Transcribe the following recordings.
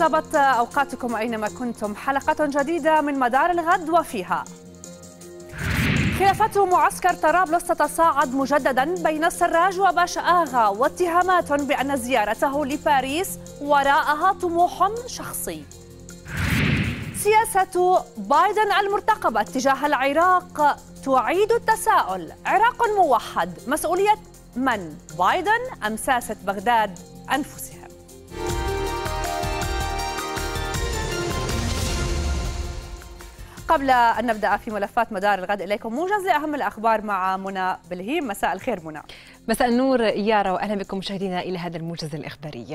طابت أوقاتكم أينما كنتم حلقة جديدة من مدار الغد وفيها خلافات معسكر طرابلس تتصاعد مجددا بين السراج وباشا آغا واتهامات بأن زيارته لباريس وراءها طموح شخصي سياسة بايدن المرتقبة تجاه العراق تعيد التساؤل عراق موحد مسؤولية من؟ بايدن أم ساسة بغداد أنفسها؟ قبل أن نبدأ في ملفات مدار الغد إليكم موجز لأهم الأخبار مع منى بلهيم مساء الخير منى مساء النور يارا واهلا بكم مشاهدينا الى هذا الموجز الاخباري.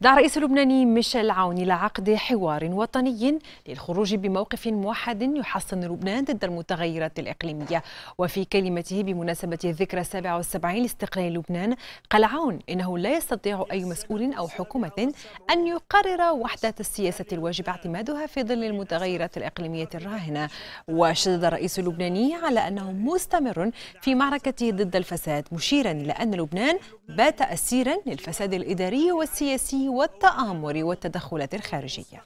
دعا الرئيس اللبناني ميشيل عون الى عقد حوار وطني للخروج بموقف موحد يحصن لبنان ضد المتغيرات الاقليميه وفي كلمته بمناسبه الذكرى 77 لاستقلال لبنان قال عون انه لا يستطيع اي مسؤول او حكومه ان يقرر وحده السياسه الواجب اعتمادها في ظل المتغيرات الاقليميه الراهنه وشدد الرئيس اللبناني على انه مستمر في معركته ضد الفساد مشيرا لأن لبنان بات أسيرا للفساد الإداري والسياسي والتآمر والتدخلات الخارجية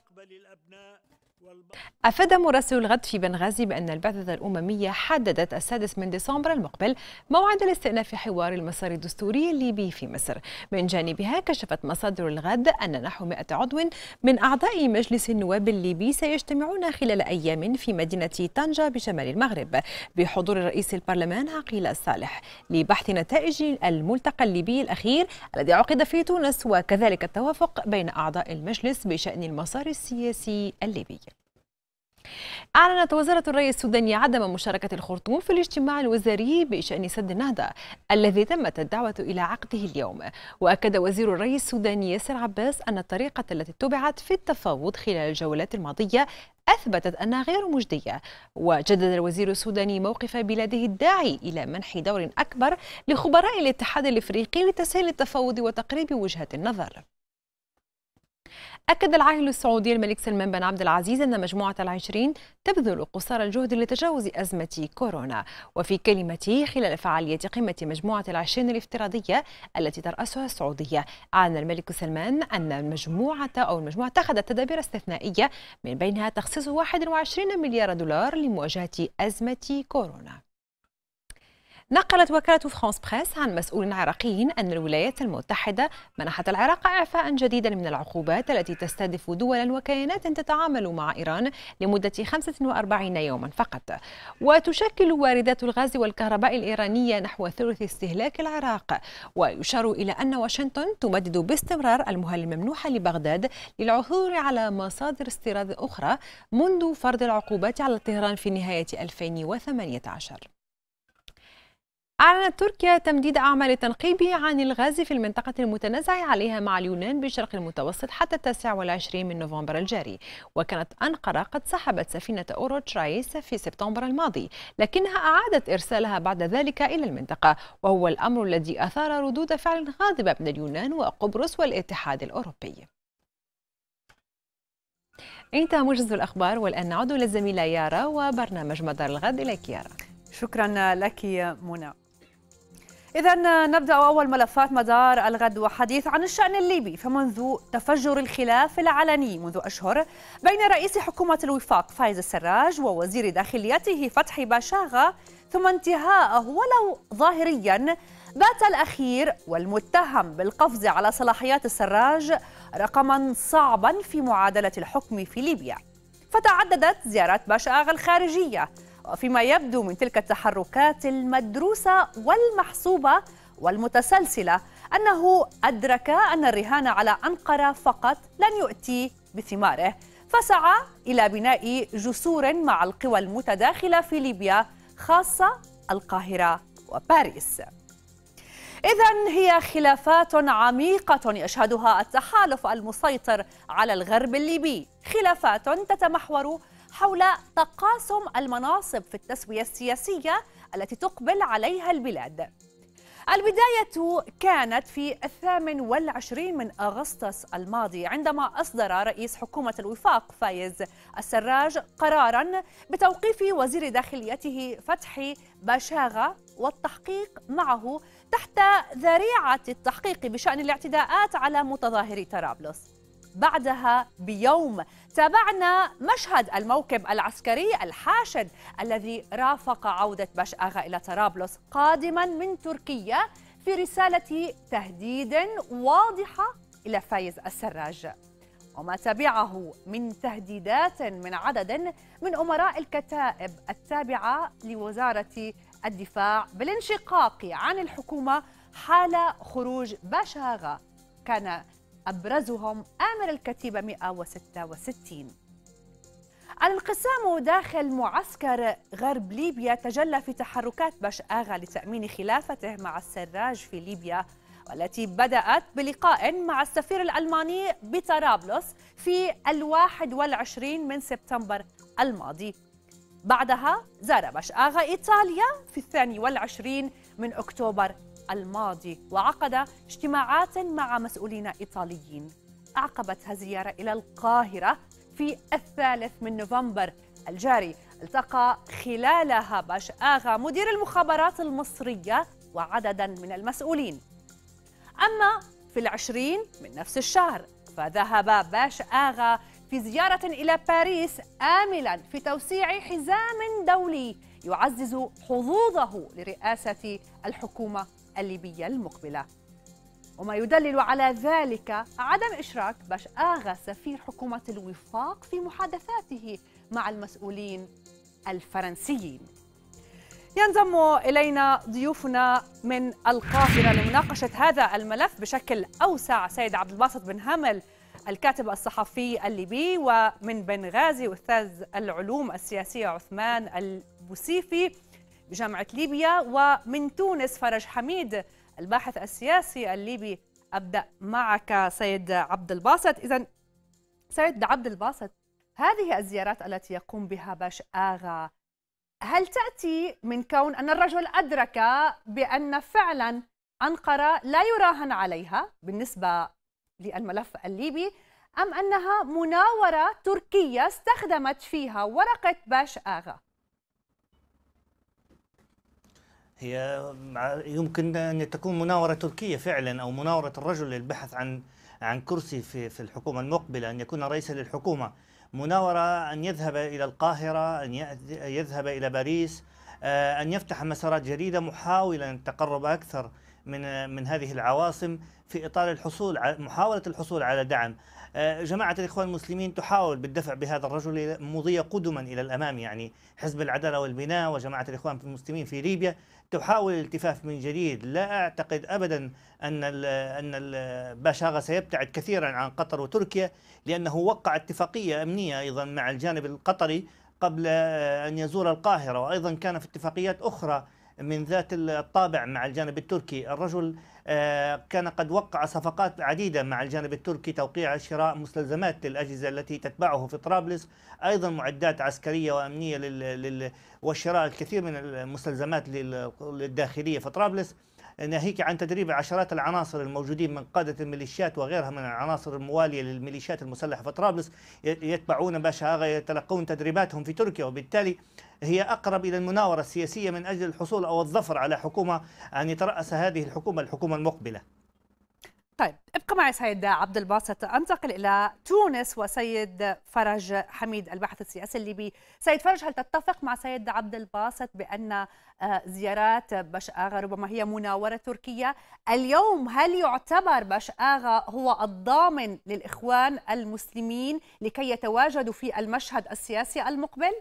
أفاد مراسل الغد في بنغازي بأن البعثة الأممية حددت السادس من ديسمبر المقبل موعد لاستئناف حوار المسار الدستوري الليبي في مصر من جانبها كشفت مصادر الغد أن نحو 100 عضو من أعضاء مجلس النواب الليبي سيجتمعون خلال أيام في مدينة طنجة بشمال المغرب بحضور رئيس البرلمان عقيل الصالح لبحث نتائج الملتقى الليبي الأخير الذي عقد في تونس وكذلك التوافق بين أعضاء المجلس بشأن المسار السياسي الليبي أعلنت وزارة الري السودانية عدم مشاركة الخرطوم في الاجتماع الوزاري بشأن سد النهضة الذي تمت الدعوة إلى عقده اليوم وأكد وزير الري السوداني ياسر عباس أن الطريقة التي اتبعت في التفاوض خلال الجولات الماضية أثبتت أنها غير مجدية وجدد الوزير السوداني موقف بلاده الداعي إلى منح دور أكبر لخبراء الاتحاد الإفريقي لتسهيل التفاوض وتقريب وجهة النظر أكد العاهل السعودي الملك سلمان بن عبد العزيز أن مجموعة العشرين تبذل قصارى الجهد لتجاوز أزمة كورونا وفي كلمته خلال فعالية قمة مجموعة العشرين الافتراضية التي ترأسها السعودية أعلن الملك سلمان أن المجموعة أو المجموعة اتخذت تدابير استثنائية من بينها تخصيص 21 مليار دولار لمواجهة أزمة كورونا نقلت وكالة فرانس بريس عن مسؤول عراقي أن الولايات المتحدة منحت العراق إعفاء جديدا من العقوبات التي تستهدف دولا وكيانات تتعامل مع إيران لمدة 45 يوما فقط وتشكل واردات الغاز والكهرباء الإيرانية نحو ثلث استهلاك العراق ويشار إلى أن واشنطن تمدد باستمرار المهل الممنوح لبغداد للعثور على مصادر استيراد أخرى منذ فرض العقوبات على طهران في نهاية 2018 أعلنت تركيا تمديد أعمال تنقيب عن الغاز في المنطقة المتنازع عليها مع اليونان بالشرق المتوسط حتى 29 من نوفمبر الجاري وكانت أنقرة قد سحبت سفينة أوروترايس في سبتمبر الماضي لكنها أعادت إرسالها بعد ذلك إلى المنطقة وهو الأمر الذي أثار ردود فعل غاضبة من اليونان وقبرص والاتحاد الأوروبي انتهى موجز الأخبار والآن نعود للزميلة يارا وبرنامج مدار الغد إليك يارا شكرا لك يا منى إذا نبدأ أول ملفات مدار الغد وحديث عن الشأن الليبي فمنذ تفجر الخلاف العلني منذ أشهر بين رئيس حكومة الوفاق فايز السراج ووزير داخليته فتحي باشاغا ثم انتهاءه ولو ظاهريا بات الأخير والمتهم بالقفز على صلاحيات السراج رقما صعبا في معادلة الحكم في ليبيا فتعددت زيارات باشاغا الخارجية فيما يبدو من تلك التحركات المدروسة والمحسوبة والمتسلسلة أنه أدرك أن الرهان على أنقرة فقط لن يؤتي بثماره فسعى إلى بناء جسور مع القوى المتداخلة في ليبيا خاصة القاهرة وباريس إذا هي خلافات عميقة يشهدها التحالف المسيطر على الغرب الليبي خلافات تتمحور حول تقاسم المناصب في التسوية السياسية التي تقبل عليها البلاد البداية كانت في الثامن والعشرين من أغسطس الماضي عندما أصدر رئيس حكومة الوفاق فايز السراج قرارا بتوقيف وزير داخليته فتحي باشاغة والتحقيق معه تحت ذريعة التحقيق بشأن الاعتداءات على متظاهري طرابلس بعدها بيوم تابعنا مشهد الموكب العسكري الحاشد الذي رافق عودة بشأغة إلى طرابلس قادما من تركيا في رسالة تهديد واضحة إلى فايز السراج وما تبعه من تهديدات من عدد من أمراء الكتائب التابعة لوزارة الدفاع بالانشقاق عن الحكومة حال خروج بشاغة كان أبرزهم آمر الكتيبة 166 الانقسام داخل معسكر غرب ليبيا تجلى في تحركات باش آغا لتأمين خلافته مع السراج في ليبيا والتي بدأت بلقاء مع السفير الألماني بطرابلس في الواحد والعشرين من سبتمبر الماضي بعدها زار باش آغا إيطاليا في الثاني والعشرين من أكتوبر الماضي وعقد اجتماعات مع مسؤولين إيطاليين أعقبتها الزيارة إلى القاهرة في الثالث من نوفمبر الجاري التقى خلالها باش آغا مدير المخابرات المصرية وعددا من المسؤولين أما في العشرين من نفس الشهر فذهب باش آغا في زيارة إلى باريس آملا في توسيع حزام دولي يعزز حظوظه لرئاسة الحكومة الليبية المقبلة وما يدلل على ذلك عدم إشراك باش آغا سفير حكومة الوفاق في محادثاته مع المسؤولين الفرنسيين ينضم إلينا ضيوفنا من القاهرة لمناقشة هذا الملف بشكل أوسع سيد عبد الباسط بن همل الكاتب الصحفي الليبي ومن بنغازي أستاذ العلوم السياسية عثمان البوسيفي بجامعة ليبيا ومن تونس فرج حميد الباحث السياسي الليبي أبدأ معك سيد عبد الباسط إذا سيد عبد الباسط هذه الزيارات التي يقوم بها باش آغا هل تأتي من كون أن الرجل أدرك بأن فعلا أنقرة لا يراهن عليها بالنسبة للملف الليبي أم أنها مناورة تركية استخدمت فيها ورقة باش آغا هي يمكن ان تكون مناوره تركيه فعلا او مناوره الرجل للبحث عن عن كرسي في في الحكومه المقبله ان يكون رئيسا للحكومه مناوره ان يذهب الى القاهره ان يذهب الى باريس آه، ان يفتح مسارات جديده محاولا التقرب اكثر من من هذه العواصم في اطار الحصول على محاوله الحصول على دعم آه، جماعه الاخوان المسلمين تحاول بالدفع بهذا الرجل مضي قدما الى الامام يعني حزب العداله والبناء وجماعه الاخوان المسلمين في ليبيا تحاول الالتفاف من جديد لا أعتقد أبدا أن أن باشاغا سيبتعد كثيرا عن قطر وتركيا لأنه وقع اتفاقية أمنية أيضا مع الجانب القطري قبل أن يزور القاهرة وأيضا كان في اتفاقيات أخرى من ذات الطابع مع الجانب التركي الرجل آه، كان قد وقع صفقات عديدة مع الجانب التركي توقيع شراء مستلزمات للأجهزة التي تتبعه في طرابلس أيضا معدات عسكرية وأمنية لل... وشراء الكثير من المستلزمات للداخلية في طرابلس ناهيك عن تدريب عشرات العناصر الموجودين من قادة الميليشيات وغيرها من العناصر الموالية للميليشيات المسلحة في طرابلس يتبعون باشا آغا يتلقون تدريباتهم في تركيا وبالتالي هي أقرب إلى المناورة السياسية من أجل الحصول أو الظفر على حكومة أن يترأس هذه الحكومة الحكومة المقبلة طيب ابقى معي سيد عبد الباسط انتقل الى تونس وسيد فرج حميد الباحث السياسي الليبي سيد فرج هل تتفق مع سيد عبد الباسط بان آه، زيارات باش اغا ربما هي مناوره تركيه اليوم هل يعتبر باش اغا هو الضامن للاخوان المسلمين لكي يتواجدوا في المشهد السياسي المقبل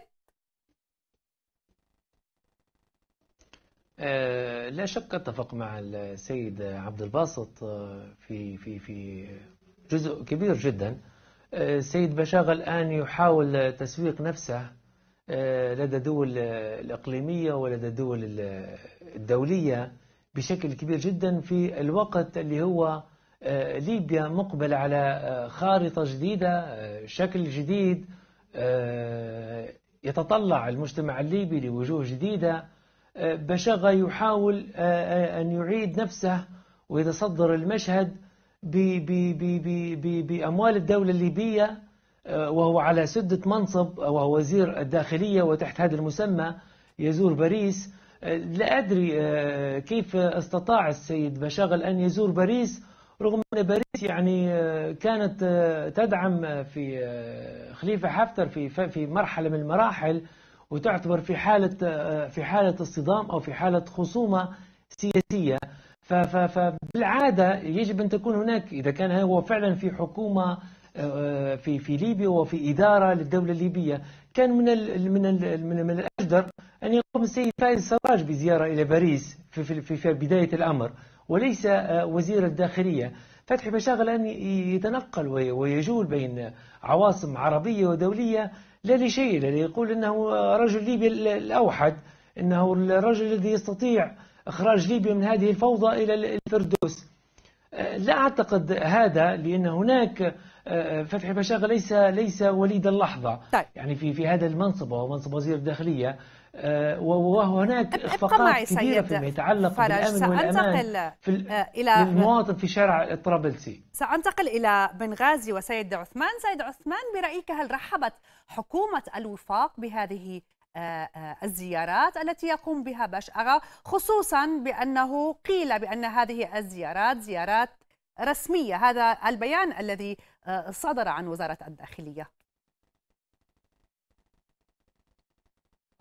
آه، لا شك أتفق مع السيد عبد الباسط آه، في في في جزء كبير جدا آه، السيد بشاغ الآن يحاول تسويق نفسه لدى دول الإقليمية ولدى دول الدولية بشكل كبير جدا في الوقت اللي هو ليبيا مقبل على خارطة جديدة شكل جديد يتطلع المجتمع الليبي لوجوه جديدة بشغا يحاول آه، آه، أن يعيد نفسه ويتصدر المشهد بأموال الدولة الليبية آه، وهو على سدة منصب وهو وزير الداخلية وتحت هذا المسمى يزور باريس لا أدري كيف استطاع السيد بشغل أن يزور باريس رغم أن باريس يعني كانت تدعم في خليفة حفتر في في مرحلة من المراحل وتعتبر في حالة في حالة اصطدام أو في حالة خصومة سياسية فبالعادة يجب أن تكون هناك إذا كان هو فعلا في حكومة آه، في في ليبيا وفي إدارة للدولة الليبية كان من من من, من الأجدر أن يقوم السيد فايز سراج بزيارة إلى باريس في, في, في بداية الأمر وليس آه، وزير الداخلية فتحي بشاغل أن يتنقل ويجول بين عواصم عربية ودولية لا لشيء الذي يقول أنه رجل ليبيا الأوحد أنه الرجل الذي يستطيع إخراج ليبيا من هذه الفوضى إلى الفردوس آه، لا أعتقد هذا لأن هناك آه، فتحي بشاغ ليس ليس وليد اللحظة طيب. يعني في في هذا المنصب وهو منصب وزير الداخلية آه، وهناك اخفاقات كبيره فيما يتعلق بالامن والامان في آه، الى المواطن في شارع طرابلسي سانتقل الى بنغازي وسيد عثمان سيد عثمان برايك هل رحبت حكومه الوفاق بهذه آه، الزيارات التي يقوم بها باش اغا خصوصا بانه قيل بان هذه الزيارات زيارات رسميه هذا البيان الذي صدر عن وزاره الداخليه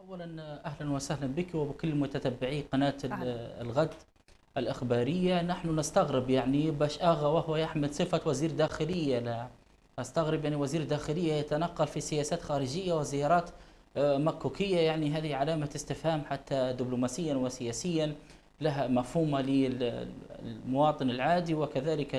اولا اهلا وسهلا بك وبكل متتبعي قناه أهلا. الغد الاخباريه نحن نستغرب يعني باش اغا وهو يحمل صفه وزير داخليه لا استغرب يعني وزير داخليه يتنقل في سياسات خارجيه وزيارات آه، مكوكيه يعني هذه علامه استفهام حتى دبلوماسيا وسياسيا لها مفهومه للمواطن العادي وكذلك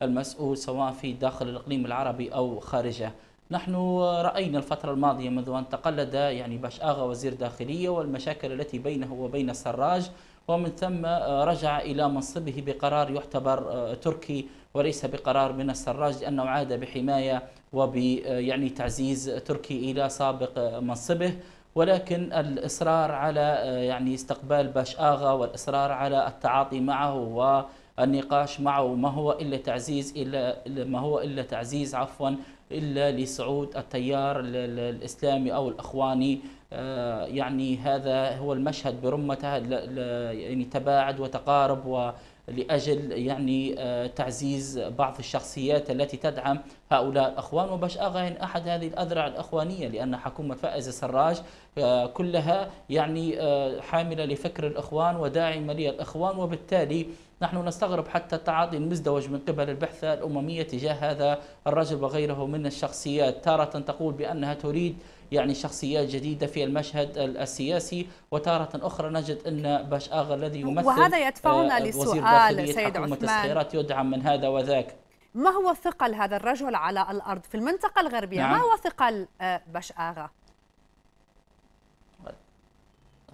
للمسؤول سواء في داخل الاقليم العربي او خارجه نحن رأينا الفترة الماضية منذ أن تقلد يعني باش آغا وزير داخلية والمشاكل التي بينه وبين السراج ومن ثم آه، رجع إلى منصبه بقرار يعتبر آه، تركي وليس بقرار من السراج لأنه عاد بحماية وب آه، يعني تعزيز تركي إلى سابق منصبه ولكن الإصرار على يعني استقبال باش آغا والإصرار على التعاطي معه و النقاش معه ما هو الا تعزيز الا ما هو الا تعزيز عفوا إلا لصعود التيار الإسلامي أو الأخواني آه، يعني هذا هو المشهد برمته يعني تباعد وتقارب و لاجل يعني آه، تعزيز بعض الشخصيات التي تدعم هؤلاء الاخوان وباش اغاين احد هذه الاذرع الاخوانيه لان حكومه فائز السراج آه، كلها يعني حامله لفكر الاخوان وداعمه للاخوان وبالتالي نحن نستغرب حتى التعاطي المزدوج من قبل البعثة الأممية تجاه هذا الرجل وغيره من الشخصيات تارة تقول بأنها تريد يعني شخصيات جديدة في المشهد السياسي وتارة أخرى نجد أن باش آغا الذي يمثل وهذا يدفعنا آه، لسؤال سيد عثمان يدعم من هذا وذاك ما هو ثقل هذا الرجل على الأرض في المنطقة الغربية نعم. ما هو ثقل آه، باش آغا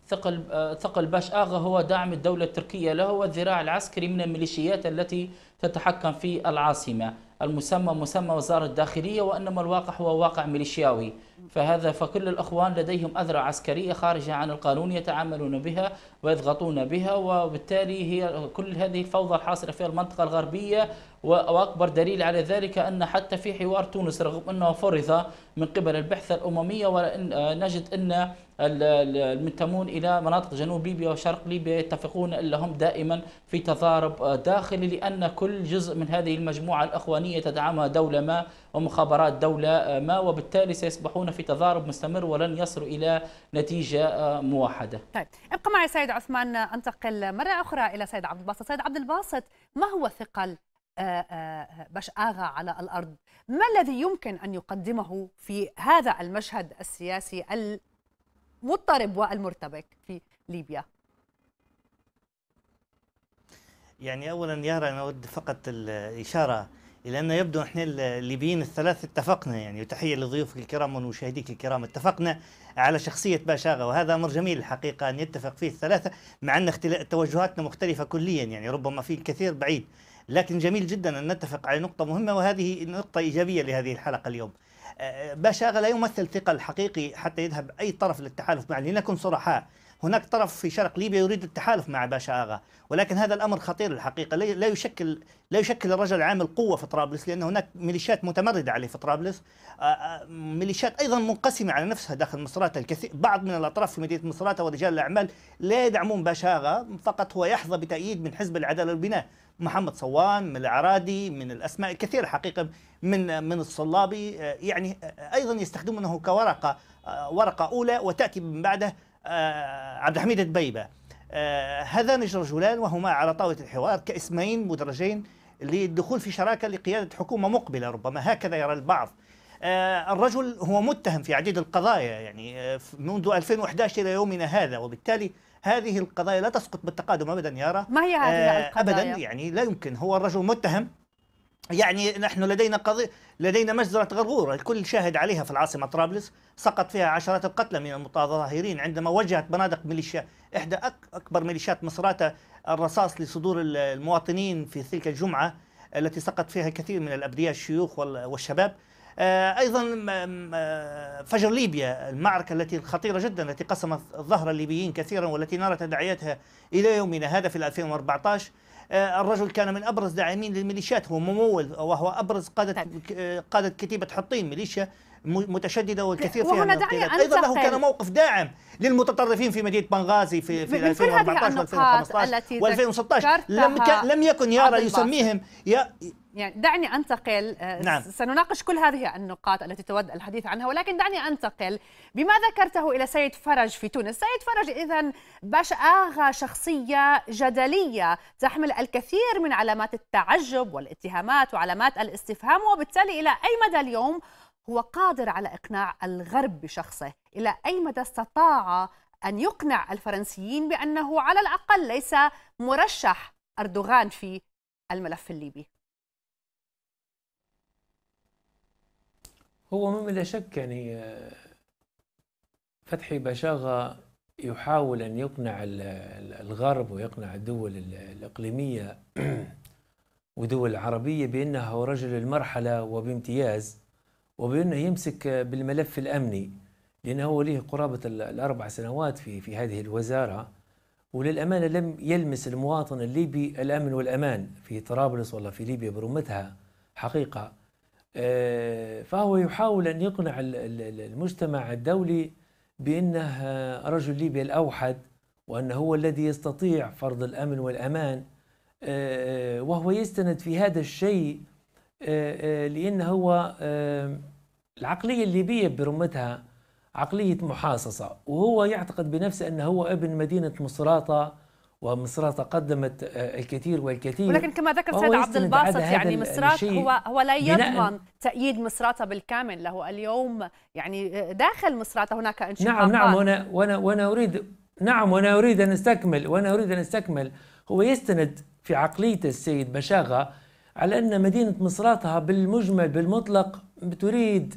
ثقل آه، ثقل باش آغا هو دعم الدولة التركية له والذراع العسكري من الميليشيات التي تتحكم في العاصمة المسمى مسمى وزارة الداخلية وإنما الواقع هو واقع ميليشياوي فهذا فكل الأخوان لديهم أذرع عسكرية خارجة عن القانون يتعاملون بها ويضغطون بها وبالتالي هي كل هذه الفوضى الحاصلة في المنطقة الغربية وأكبر دليل على ذلك أن حتى في حوار تونس رغم أنه فرض من قبل البعثة الأممية ونجد آه، أن المنتمون الى مناطق جنوب ليبيا وشرق ليبيا يتفقون الا هم دائما في تضارب داخلي لان كل جزء من هذه المجموعه الاخوانيه تدعمها دوله ما ومخابرات دوله ما وبالتالي سيصبحون في تضارب مستمر ولن يصلوا الى نتيجه موحده. طيب ابقى معي سيد عثمان انتقل مره اخرى الى سيد عبد الباسط، سيد عبد الباسط ما هو ثقل باش آه، آغا آه، على الأرض ما الذي يمكن أن يقدمه في هذا المشهد السياسي المضطرب والمرتبك في ليبيا يعني اولا يارا انا اود فقط الاشاره الى انه يبدو احنا الليبيين الثلاث اتفقنا يعني وتحيه لضيوفك الكرام ومشاهديك الكرام اتفقنا على شخصيه باشاغا وهذا امر جميل الحقيقه ان يتفق فيه الثلاثه مع ان توجهاتنا مختلفه كليا يعني ربما في الكثير بعيد لكن جميل جدا ان نتفق على نقطه مهمه وهذه نقطه ايجابيه لهذه الحلقه اليوم بشاغة لا يمثل ثقل حقيقي حتى يذهب أي طرف للتحالف معه لنكن صرحاء هناك طرف في شرق ليبيا يريد التحالف مع باشا آغا ولكن هذا الأمر خطير الحقيقة لا يشكل لا يشكل الرجل العامل قوة في طرابلس لأن هناك ميليشيات متمردة عليه في طرابلس آه، آه، ميليشيات أيضا منقسمة على نفسها داخل مصراتة الكثير بعض من الأطراف في مدينة مصراتة ورجال الأعمال لا يدعمون باشا آغا فقط هو يحظى بتأييد من حزب العدالة والبناء محمد صوان من العرادي من الاسماء كثيره حقيقه من من الصلابي آه، يعني آه، ايضا يستخدمونه كورقه آه، ورقه اولى وتاتي من بعده عبد الحميد دبيبه هذان الرجلان وهما على طاوله الحوار كاسمين مدرجين للدخول في شراكه لقياده حكومه مقبله ربما هكذا يرى البعض آه، الرجل هو متهم في عديد القضايا يعني آه، منذ 2011 إلى يومنا هذا وبالتالي هذه القضايا لا تسقط بالتقادم ابدا يارا ما هي هذه آه، القضايا؟ ابدا يعني لا يمكن هو الرجل متهم يعني نحن لدينا قضية لدينا مجزرة غرغور الكل شاهد عليها في العاصمة طرابلس سقط فيها عشرات القتلى من المتظاهرين عندما وجهت بنادق ميليشيا إحدى أكبر ميليشيات مصراتة الرصاص لصدور المواطنين في تلك الجمعة التي سقط فيها كثير من الأبرياء الشيوخ والشباب آه، ايضا آه، فجر ليبيا المعركه التي الخطيره جدا التي قسمت ظهر الليبيين كثيرا والتي نرى تداعياتها الى يومنا هذا في 2014 آه، الرجل كان من ابرز داعمين للميليشيات هو ممول وهو ابرز قاده طيب. قاده كتيبه حطين ميليشيا متشدده والكثير فيها من القيادات ايضا له كان موقف داعم للمتطرفين في مدينه بنغازي في في 2014 و2015 و2016 لم لم يكن يرى يسميهم يعني دعني انتقل آه، نعم. سنناقش كل هذه النقاط التي تود الحديث عنها ولكن دعني انتقل بما ذكرته الى سيد فرج في تونس، سيد فرج اذا اغا شخصيه جدليه تحمل الكثير من علامات التعجب والاتهامات وعلامات الاستفهام وبالتالي الى اي مدى اليوم هو قادر على اقناع الغرب بشخصه، الى اي مدى استطاع ان يقنع الفرنسيين بانه على الاقل ليس مرشح اردوغان في الملف الليبي؟ هو مما لا شك يعني آه، فتحي بشاغة يحاول أن يقنع الغرب ويقنع الدول الإقليمية ودول العربية بأنه هو رجل المرحلة وبامتياز وبأنه يمسك بالملف الأمني لأنه هو له قرابة الأربع سنوات في في هذه الوزارة وللأمانة لم يلمس المواطن الليبي الأمن والأمان في طرابلس ولا في ليبيا برمتها حقيقة آه، فهو يحاول أن يقنع المجتمع الدولي بأنه رجل ليبيا الأوحد وأنه هو الذي يستطيع فرض الأمن والأمان آه، وهو يستند في هذا الشيء آه، لأن هو العقلية الليبية برمتها عقلية محاصصة وهو يعتقد بنفسه أنه هو ابن مدينة مصراتة ومصر تقدمت آه، الكثير والكثير ولكن كما ذكر سيد عبد الباسط يعني مصرات هو هو لا يضمن تأييد مصرات بالكامل له اليوم يعني آه، داخل مصرات هناك انشقاقات نعم نعم وانا وانا وانا اريد نعم وانا اريد ان استكمل وانا اريد ان استكمل هو يستند في عقليه السيد بشاغه على ان مدينه مصراتها بالمجمل بالمطلق تريد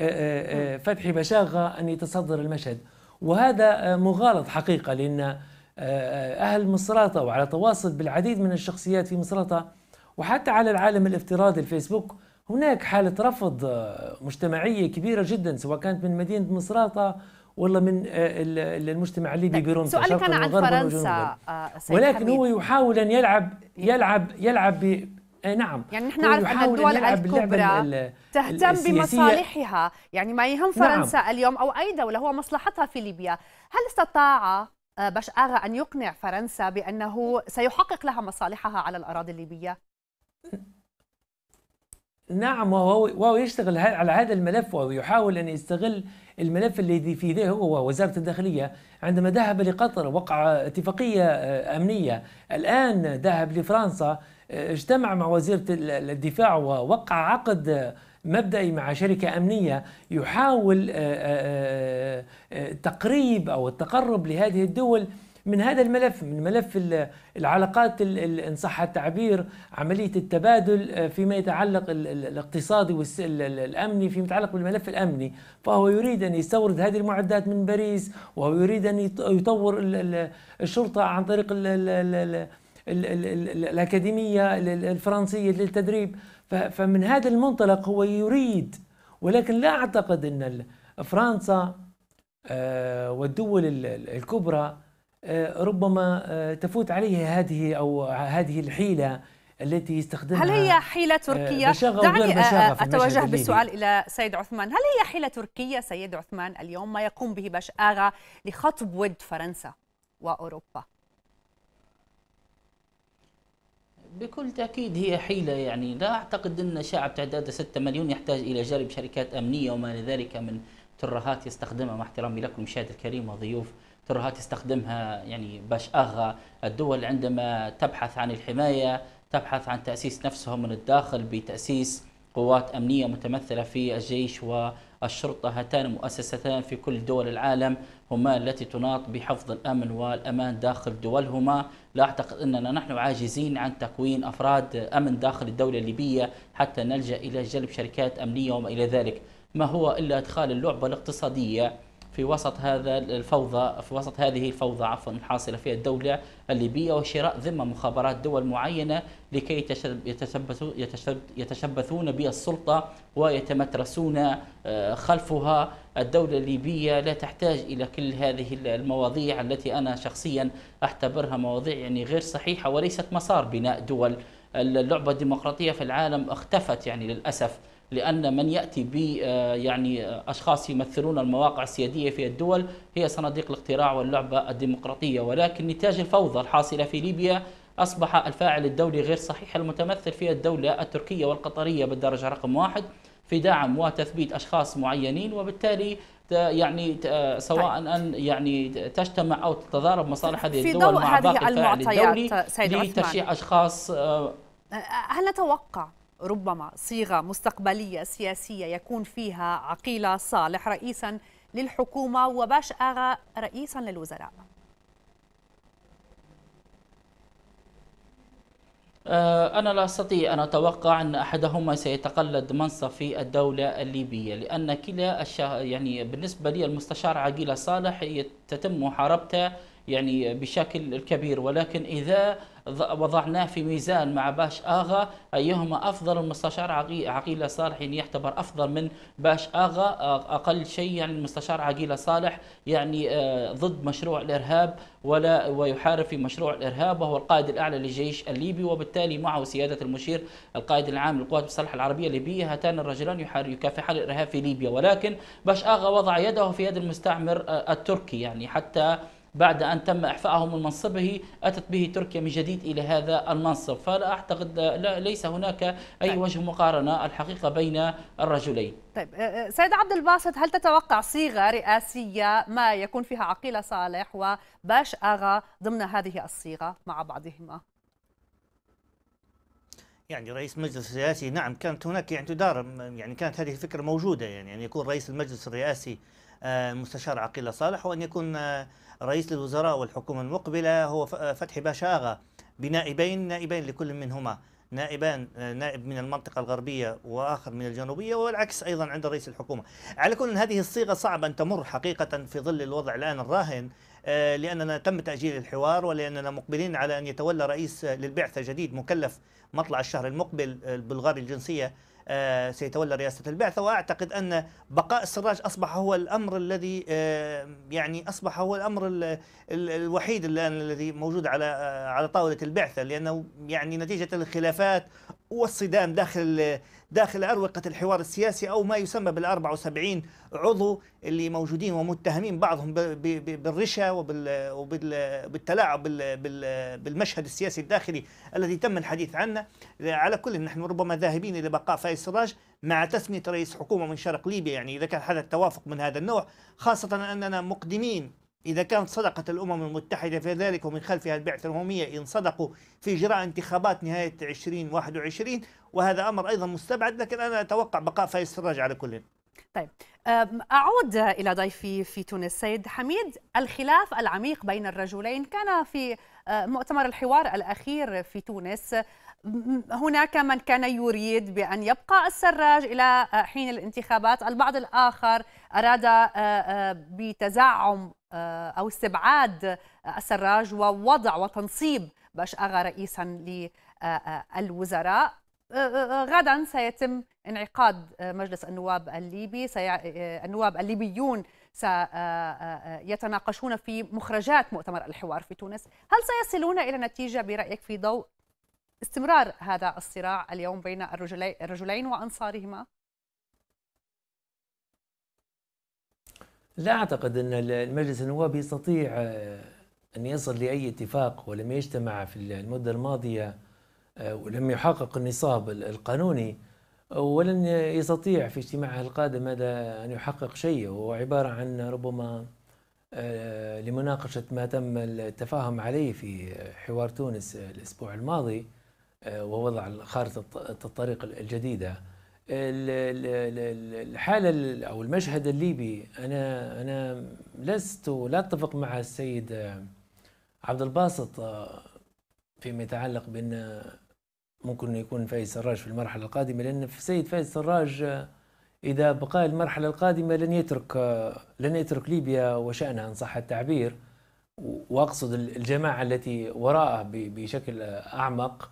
آه، فتحي بشاغه ان يتصدر المشهد وهذا مغالط حقيقه لان آه، أهل مصراتة وعلى تواصل بالعديد من الشخصيات في مصراتة وحتى على العالم الافتراضي الفيسبوك هناك حالة رفض آه، مجتمعية كبيرة جدا سواء كانت من مدينة مصراتة ولا من آه، المجتمع الليبي بروم طيب، سؤالك كان عن فرنسا ولكن حبيب. هو يحاول أن يلعب يلعب يلعب ب... نعم يعني نحن نعرف أن الدول الكبرى تهتم بمصالحها يعني ما يهم نعم. فرنسا نعم. اليوم أو أي دولة هو مصلحتها في ليبيا هل استطاع آغا آه، أن يقنع فرنسا بأنه سيحقق لها مصالحها على الأراضي الليبية؟ نعم وهو, وهو يشتغل على هذا الملف ويحاول أن يستغل الملف الذي في يديه هو وزارة الداخلية عندما ذهب لقطر وقع اتفاقية آه، أمنية الآن ذهب لفرنسا آه، اجتمع مع وزيرة الدفاع ووقع عقد مبدئي مع شركة أمنية يحاول تقريب أو التقرب لهذه الدول من هذا الملف من ملف العلاقات إن صح التعبير عملية التبادل فيما يتعلق الاقتصادي والأمني فيما يتعلق بالملف الأمني فهو يريد أن يستورد هذه المعدات من باريس وهو يريد أن يطور الشرطة عن طريق الأكاديمية الفرنسية للتدريب فمن هذا المنطلق هو يريد ولكن لا اعتقد ان فرنسا آه، والدول الكبرى آه، ربما آه، تفوت عليها هذه او هذه الحيله التي يستخدمها هل هي حيلة تركية؟ دعني أتوجه بالسؤال إلى سيد عثمان هل هي حيلة تركية سيد عثمان اليوم ما يقوم به باش آغا لخطب ود فرنسا وأوروبا؟ بكل تأكيد هي حيلة يعني لا أعتقد أن شعب تعداد 6 مليون يحتاج إلى جلب شركات أمنية وما ذلك من ترهات يستخدمها مع احترامي لكم مشاهد الكريم وضيوف ترهات يستخدمها يعني باش أغا الدول عندما تبحث عن الحماية تبحث عن تأسيس نفسهم من الداخل بتأسيس قوات أمنية متمثلة في الجيش والشرطة هاتان مؤسستان في كل دول العالم هما التي تناط بحفظ الأمن والأمان داخل دولهما لا أعتقد أننا نحن عاجزين عن تكوين أفراد أمن داخل الدولة الليبية حتى نلجأ إلى جلب شركات أمنية وما إلى ذلك ما هو إلا إدخال اللعبة الاقتصادية في وسط هذا الفوضى في وسط هذه الفوضى عفوا الحاصله في الدوله الليبيه وشراء ذمه مخابرات دول معينه لكي يتشبثون بالسلطه ويتمترسون آه، خلفها الدولة الليبية لا تحتاج إلى كل هذه المواضيع التي أنا شخصيا أعتبرها مواضيع يعني غير صحيحة وليست مسار بناء دول اللعبة الديمقراطية في العالم اختفت يعني للأسف لأن من يأتي ب آه، يعني أشخاص يمثلون المواقع السيادية في الدول هي صناديق الاقتراع واللعبة الديمقراطية ولكن نتاج الفوضى الحاصلة في ليبيا أصبح الفاعل الدولي غير صحيح المتمثل في الدولة التركية والقطرية بالدرجة رقم واحد في دعم وتثبيت اشخاص معينين وبالتالي يعني آه، سواء طيب. ان يعني تجتمع او تتضارب مصالح هذه الدول مع باقي الفاعل الدولي لترشيح اشخاص آه، أه، هل نتوقع ربما صيغه مستقبليه سياسيه يكون فيها عقيله صالح رئيسا للحكومه وباش اغا رئيسا للوزراء؟ آه، أنا لا أستطيع أن أتوقع أن أحدهما سيتقلد منصب في الدولة الليبية لأن كلا الشا... يعني بالنسبة لي المستشار عقيلة صالح تتم محاربته يعني بشكل كبير ولكن إذا وضعناه في ميزان مع باش آغا أيهما أفضل المستشار عقيلة صالح يعني يعتبر أفضل من باش آغا أقل شيء يعني المستشار عقيلة صالح يعني آه، ضد مشروع الإرهاب ولا ويحارب في مشروع الإرهاب وهو القائد الأعلى للجيش الليبي وبالتالي معه سيادة المشير القائد العام للقوات المسلحة العربية الليبية هاتان الرجلان يكافحان الإرهاب في ليبيا ولكن باش آغا وضع يده في يد المستعمر آه، التركي يعني حتى بعد أن تم إحفائهم من منصبه أتت به تركيا من جديد إلى هذا المنصب فلا أعتقد لا ليس هناك أي طيب. وجه مقارنة الحقيقة بين الرجلين طيب سيد عبد الباسط هل تتوقع صيغة رئاسية ما يكون فيها عقيلة صالح وباش آغا ضمن هذه الصيغة مع بعضهما؟ يعني رئيس مجلس الرئاسي نعم كانت هناك يعني تدار يعني كانت هذه الفكرة موجودة يعني أن يعني يكون رئيس المجلس الرئاسي آه، مستشار عقيلة صالح وأن يكون آه، رئيس الوزراء والحكومة المقبلة هو فتحي باشا آغا بنائبين نائبين لكل منهما نائبان نائب من المنطقة الغربية وآخر من الجنوبية والعكس أيضا عند رئيس الحكومة على كل هذه الصيغة صعب أن تمر حقيقة في ظل الوضع الآن الراهن آه، لأننا تم تأجيل الحوار ولأننا مقبلين على أن يتولى رئيس للبعثة جديد مكلف مطلع الشهر المقبل آه، البلغاري الجنسية آه، سيتولى رئاسة البعثة وأعتقد أن بقاء السراج أصبح هو الأمر الذي آه، يعني أصبح هو الأمر الوحيد الذي موجود على آه، على طاولة البعثة لأنه يعني نتيجة الخلافات والصدام داخل داخل أروقة الحوار السياسي أو ما يسمى بال 74 عضو اللي موجودين ومتهمين بعضهم بالرشا وبالتلاعب بالمشهد السياسي الداخلي الذي تم الحديث عنه على كل نحن ربما ذاهبين إلى بقاء فايز سراج مع تسمية رئيس حكومة من شرق ليبيا يعني إذا كان حدث توافق من هذا النوع خاصة أننا مقدمين إذا كانت صدقت الأمم المتحدة في ذلك ومن خلفها البعثة الأممية إن صدقوا في إجراء انتخابات نهاية 2021 وهذا أمر أيضا مستبعد لكن أنا أتوقع بقاء فايز سراج على كل طيب أعود إلى ضيفي في تونس سيد حميد الخلاف العميق بين الرجلين كان في أه، مؤتمر الحوار الأخير في تونس هناك من كان يريد بأن يبقى السراج إلى أه، حين الانتخابات البعض الآخر أراد أه، بتزعم آه، أو استبعاد السراج ووضع وتنصيب باش أغا رئيسا للوزراء آه، آه، غدا سيتم انعقاد مجلس النواب الليبي سي... النواب الليبيون سيتناقشون في مخرجات مؤتمر الحوار في تونس هل سيصلون إلى نتيجة برأيك في ضوء استمرار هذا الصراع اليوم بين الرجلين وأنصارهما؟ لا اعتقد ان المجلس النواب يستطيع آه، ان يصل لاي اتفاق ولم يجتمع في المده الماضيه آه، ولم يحقق النصاب القانوني ولن يستطيع في اجتماعه القادم هذا ان يحقق شيء وهو عباره عن ربما آه، لمناقشه ما تم التفاهم عليه في حوار تونس الاسبوع الماضي ووضع خارطه الطريق الجديده الحاله او المشهد الليبي انا انا لست لا اتفق مع السيد آه، عبد الباسط آه، فيما يتعلق بان ممكن يكون فايز سراج في المرحله القادمه لان السيد فايز سراج آه، اذا بقى المرحله القادمه لن يترك لن يترك ليبيا وشانها ان صح التعبير واقصد الجماعه التي وراءه بشكل اعمق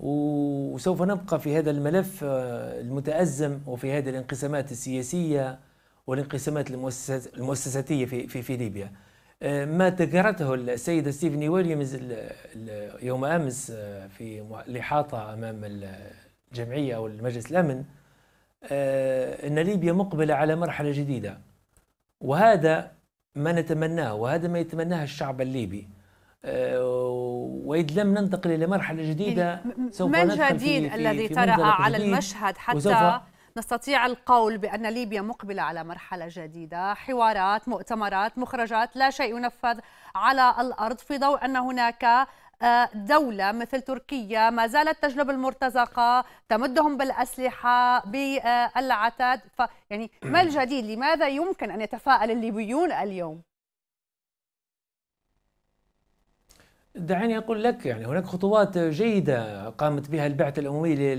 وسوف نبقى في هذا الملف آه، المتأزم وفي هذه الانقسامات السياسية والانقسامات المؤسساتية في, في, في ليبيا آه، ما ذكرته السيدة ستيفني ويليامز يوم أمس آه، في لحاطة أمام الجمعية أو المجلس الأمن أن ليبيا مقبلة على مرحلة جديدة وهذا ما نتمناه وهذا ما يتمناه الشعب الليبي آه، وإذ لم ننتقل إلى مرحلة جديدة سوف من جديد الذي ترأى على المشهد حتى نستطيع القول بأن ليبيا مقبلة على مرحلة جديدة حوارات مؤتمرات مخرجات لا شيء ينفذ على الأرض في ضوء أن هناك آه، دولة مثل تركيا ما زالت تجلب المرتزقة تمدهم بالأسلحة بالعتاد يعني ما الجديد لماذا يمكن أن يتفاءل الليبيون اليوم؟ دعني أقول لك يعني هناك خطوات جيدة قامت بها البعثة الأممية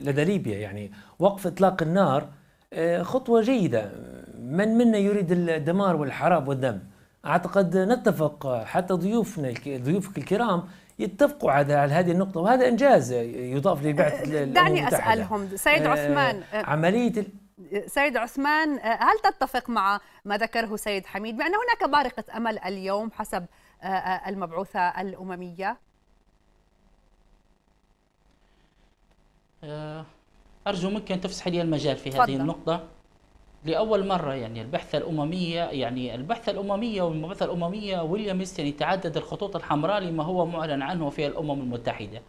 لدى ليبيا يعني وقف إطلاق النار آه، خطوة جيدة من منا يريد الدمار والحراب والدم أعتقد نتفق حتى ضيوفنا ضيوفك الكرام يتفقوا على هذه النقطة وهذا إنجاز يضاف للبعثة آه، دعني أسألهم سيد آه، عثمان عملية سيد عثمان هل تتفق مع ما ذكره سيد حميد بأن هناك بارقة أمل اليوم حسب آه، آه، المبعوثة الأممية؟ آه، أرجو منك أن تفسح لي المجال في فضل. هذه النقطة لأول مرة يعني البحث الأممية يعني البحث الأممية والمبعوثة الأممية ويليام يعني تعدد الخطوط الحمراء لما هو معلن عنه في الأمم المتحدة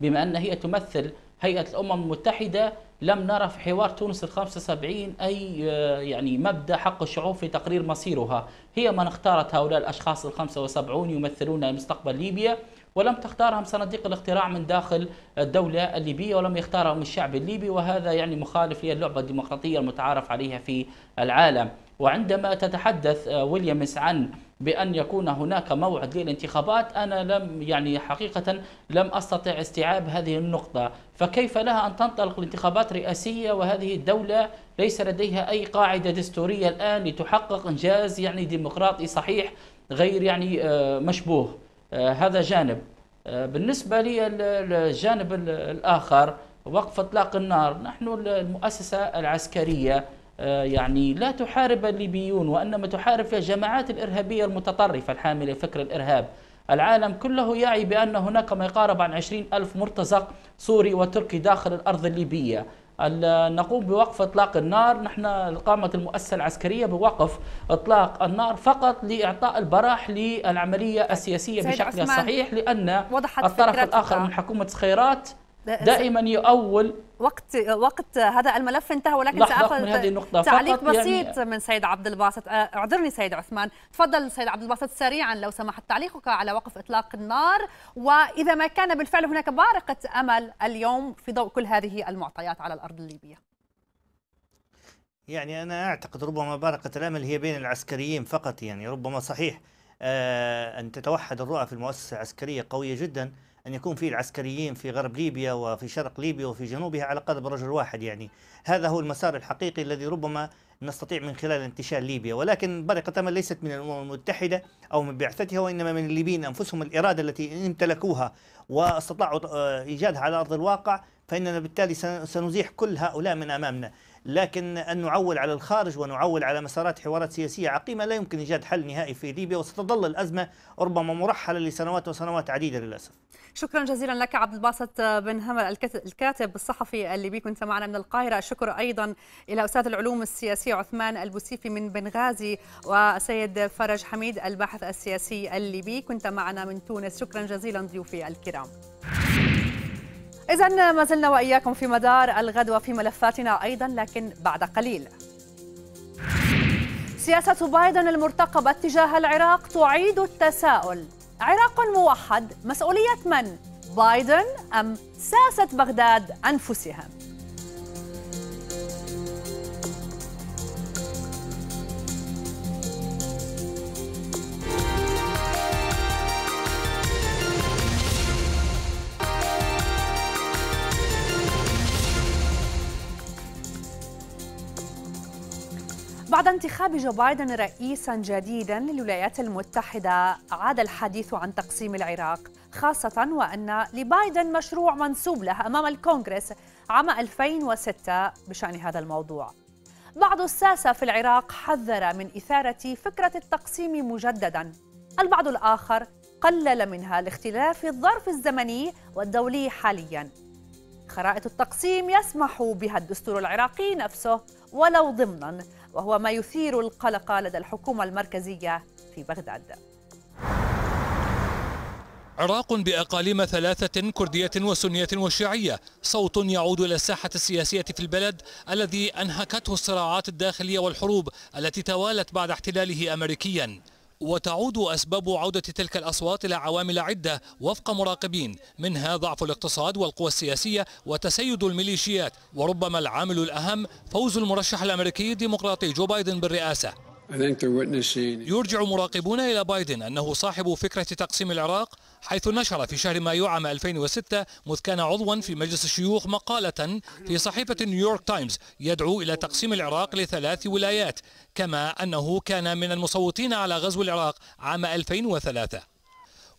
بما أن هي تمثل هيئة الأمم المتحدة لم نرى في حوار تونس ال 75 اي آه، يعني مبدا حق الشعوب في تقرير مصيرها، هي من اختارت هؤلاء الاشخاص ال 75 يمثلون مستقبل ليبيا ولم تختارهم صناديق الاقتراع من داخل الدولة الليبية ولم يختارهم الشعب الليبي وهذا يعني مخالف للعبة الديمقراطية المتعارف عليها في العالم وعندما تتحدث آه، ويليامس عن بأن يكون هناك موعد للانتخابات أنا لم يعني حقيقة لم أستطع استيعاب هذه النقطة فكيف لها أن تنطلق لانتخابات رئاسية وهذه الدولة ليس لديها أي قاعدة دستورية الآن لتحقق إنجاز يعني ديمقراطي صحيح غير يعني آه، مشبوه آه، هذا جانب آه، بالنسبة لي الجانب الآخر وقف اطلاق النار نحن المؤسسة العسكرية آه، يعني لا تحارب الليبيون وإنما تحارب الجماعات الإرهابية المتطرفة الحاملة فكر الإرهاب العالم كله يعي بأن هناك ما يقارب عن 20 ألف مرتزق سوري وتركي داخل الأرض الليبية نقوم بوقف اطلاق النار نحن قامت المؤسسه العسكريه بوقف اطلاق النار فقط لاعطاء البراح للعمليه السياسيه بشكلها الصحيح لان الطرف الاخر من حكومه خيرات دائما يؤول وقت وقت هذا الملف انتهى ولكن ساخذ تعليق يعني بسيط يعني من سيد عبد الباسط اعذرني سيد عثمان تفضل سيد عبد الباسط سريعا لو سمحت تعليقك على وقف اطلاق النار واذا ما كان بالفعل هناك بارقة امل اليوم في ضوء كل هذه المعطيات على الارض الليبية يعني انا اعتقد ربما بارقة الامل هي بين العسكريين فقط يعني ربما صحيح ان تتوحد الرؤى في المؤسسة العسكرية قوية جدا أن يكون في العسكريين في غرب ليبيا وفي شرق ليبيا وفي جنوبها على قدر رجل واحد يعني هذا هو المسار الحقيقي الذي ربما نستطيع من خلال انتشال ليبيا ولكن برقة أمل ليست من الأمم المتحدة أو من بعثتها وإنما من الليبيين أنفسهم الإرادة التي امتلكوها واستطاعوا إيجادها على أرض الواقع فإننا بالتالي سنزيح كل هؤلاء من أمامنا لكن أن نعول على الخارج ونعول على مسارات حوارات سياسية عقيمة لا يمكن إيجاد حل نهائي في ليبيا وستظل الأزمة ربما مرحلة لسنوات وسنوات عديدة للأسف شكرا جزيلا لك عبد الباسط بن همل الكاتب الصحفي الليبي كنت معنا من القاهرة شكر أيضا إلى أستاذ العلوم السياسية عثمان البوسيفي من بنغازي وسيد فرج حميد الباحث السياسي الليبي كنت معنا من تونس شكرا جزيلا ضيوفي الكرام إذا ما زلنا وإياكم في مدار الغد وفي ملفاتنا أيضا لكن بعد قليل سياسة بايدن المرتقبة تجاه العراق تعيد التساؤل عراق موحد مسؤولية من؟ بايدن أم ساسة بغداد أنفسها؟ بعد انتخاب جو بايدن رئيسا جديدا للولايات المتحدة عاد الحديث عن تقسيم العراق خاصة وأن لبايدن مشروع منسوب له أمام الكونغرس عام 2006 بشأن هذا الموضوع بعض الساسة في العراق حذر من إثارة فكرة التقسيم مجددا البعض الآخر قلل منها لاختلاف الظرف الزمني والدولي حاليا خرائط التقسيم يسمح بها الدستور العراقي نفسه ولو ضمنا وهو ما يثير القلق لدى الحكومة المركزية في بغداد عراق بأقاليم ثلاثة كردية وسنية وشيعية صوت يعود إلى الساحة السياسية في البلد الذي أنهكته الصراعات الداخلية والحروب التي توالت بعد احتلاله أمريكياً وتعود أسباب عودة تلك الأصوات إلى عوامل عدة وفق مراقبين منها ضعف الاقتصاد والقوى السياسية وتسيد الميليشيات وربما العامل الأهم فوز المرشح الأمريكي الديمقراطي جو بايدن بالرئاسة يرجع مراقبون إلى بايدن أنه صاحب فكرة تقسيم العراق حيث نشر في شهر مايو عام 2006 مذ كان عضوا في مجلس الشيوخ مقالة في صحيفة نيويورك تايمز يدعو إلى تقسيم العراق لثلاث ولايات كما أنه كان من المصوتين على غزو العراق عام 2003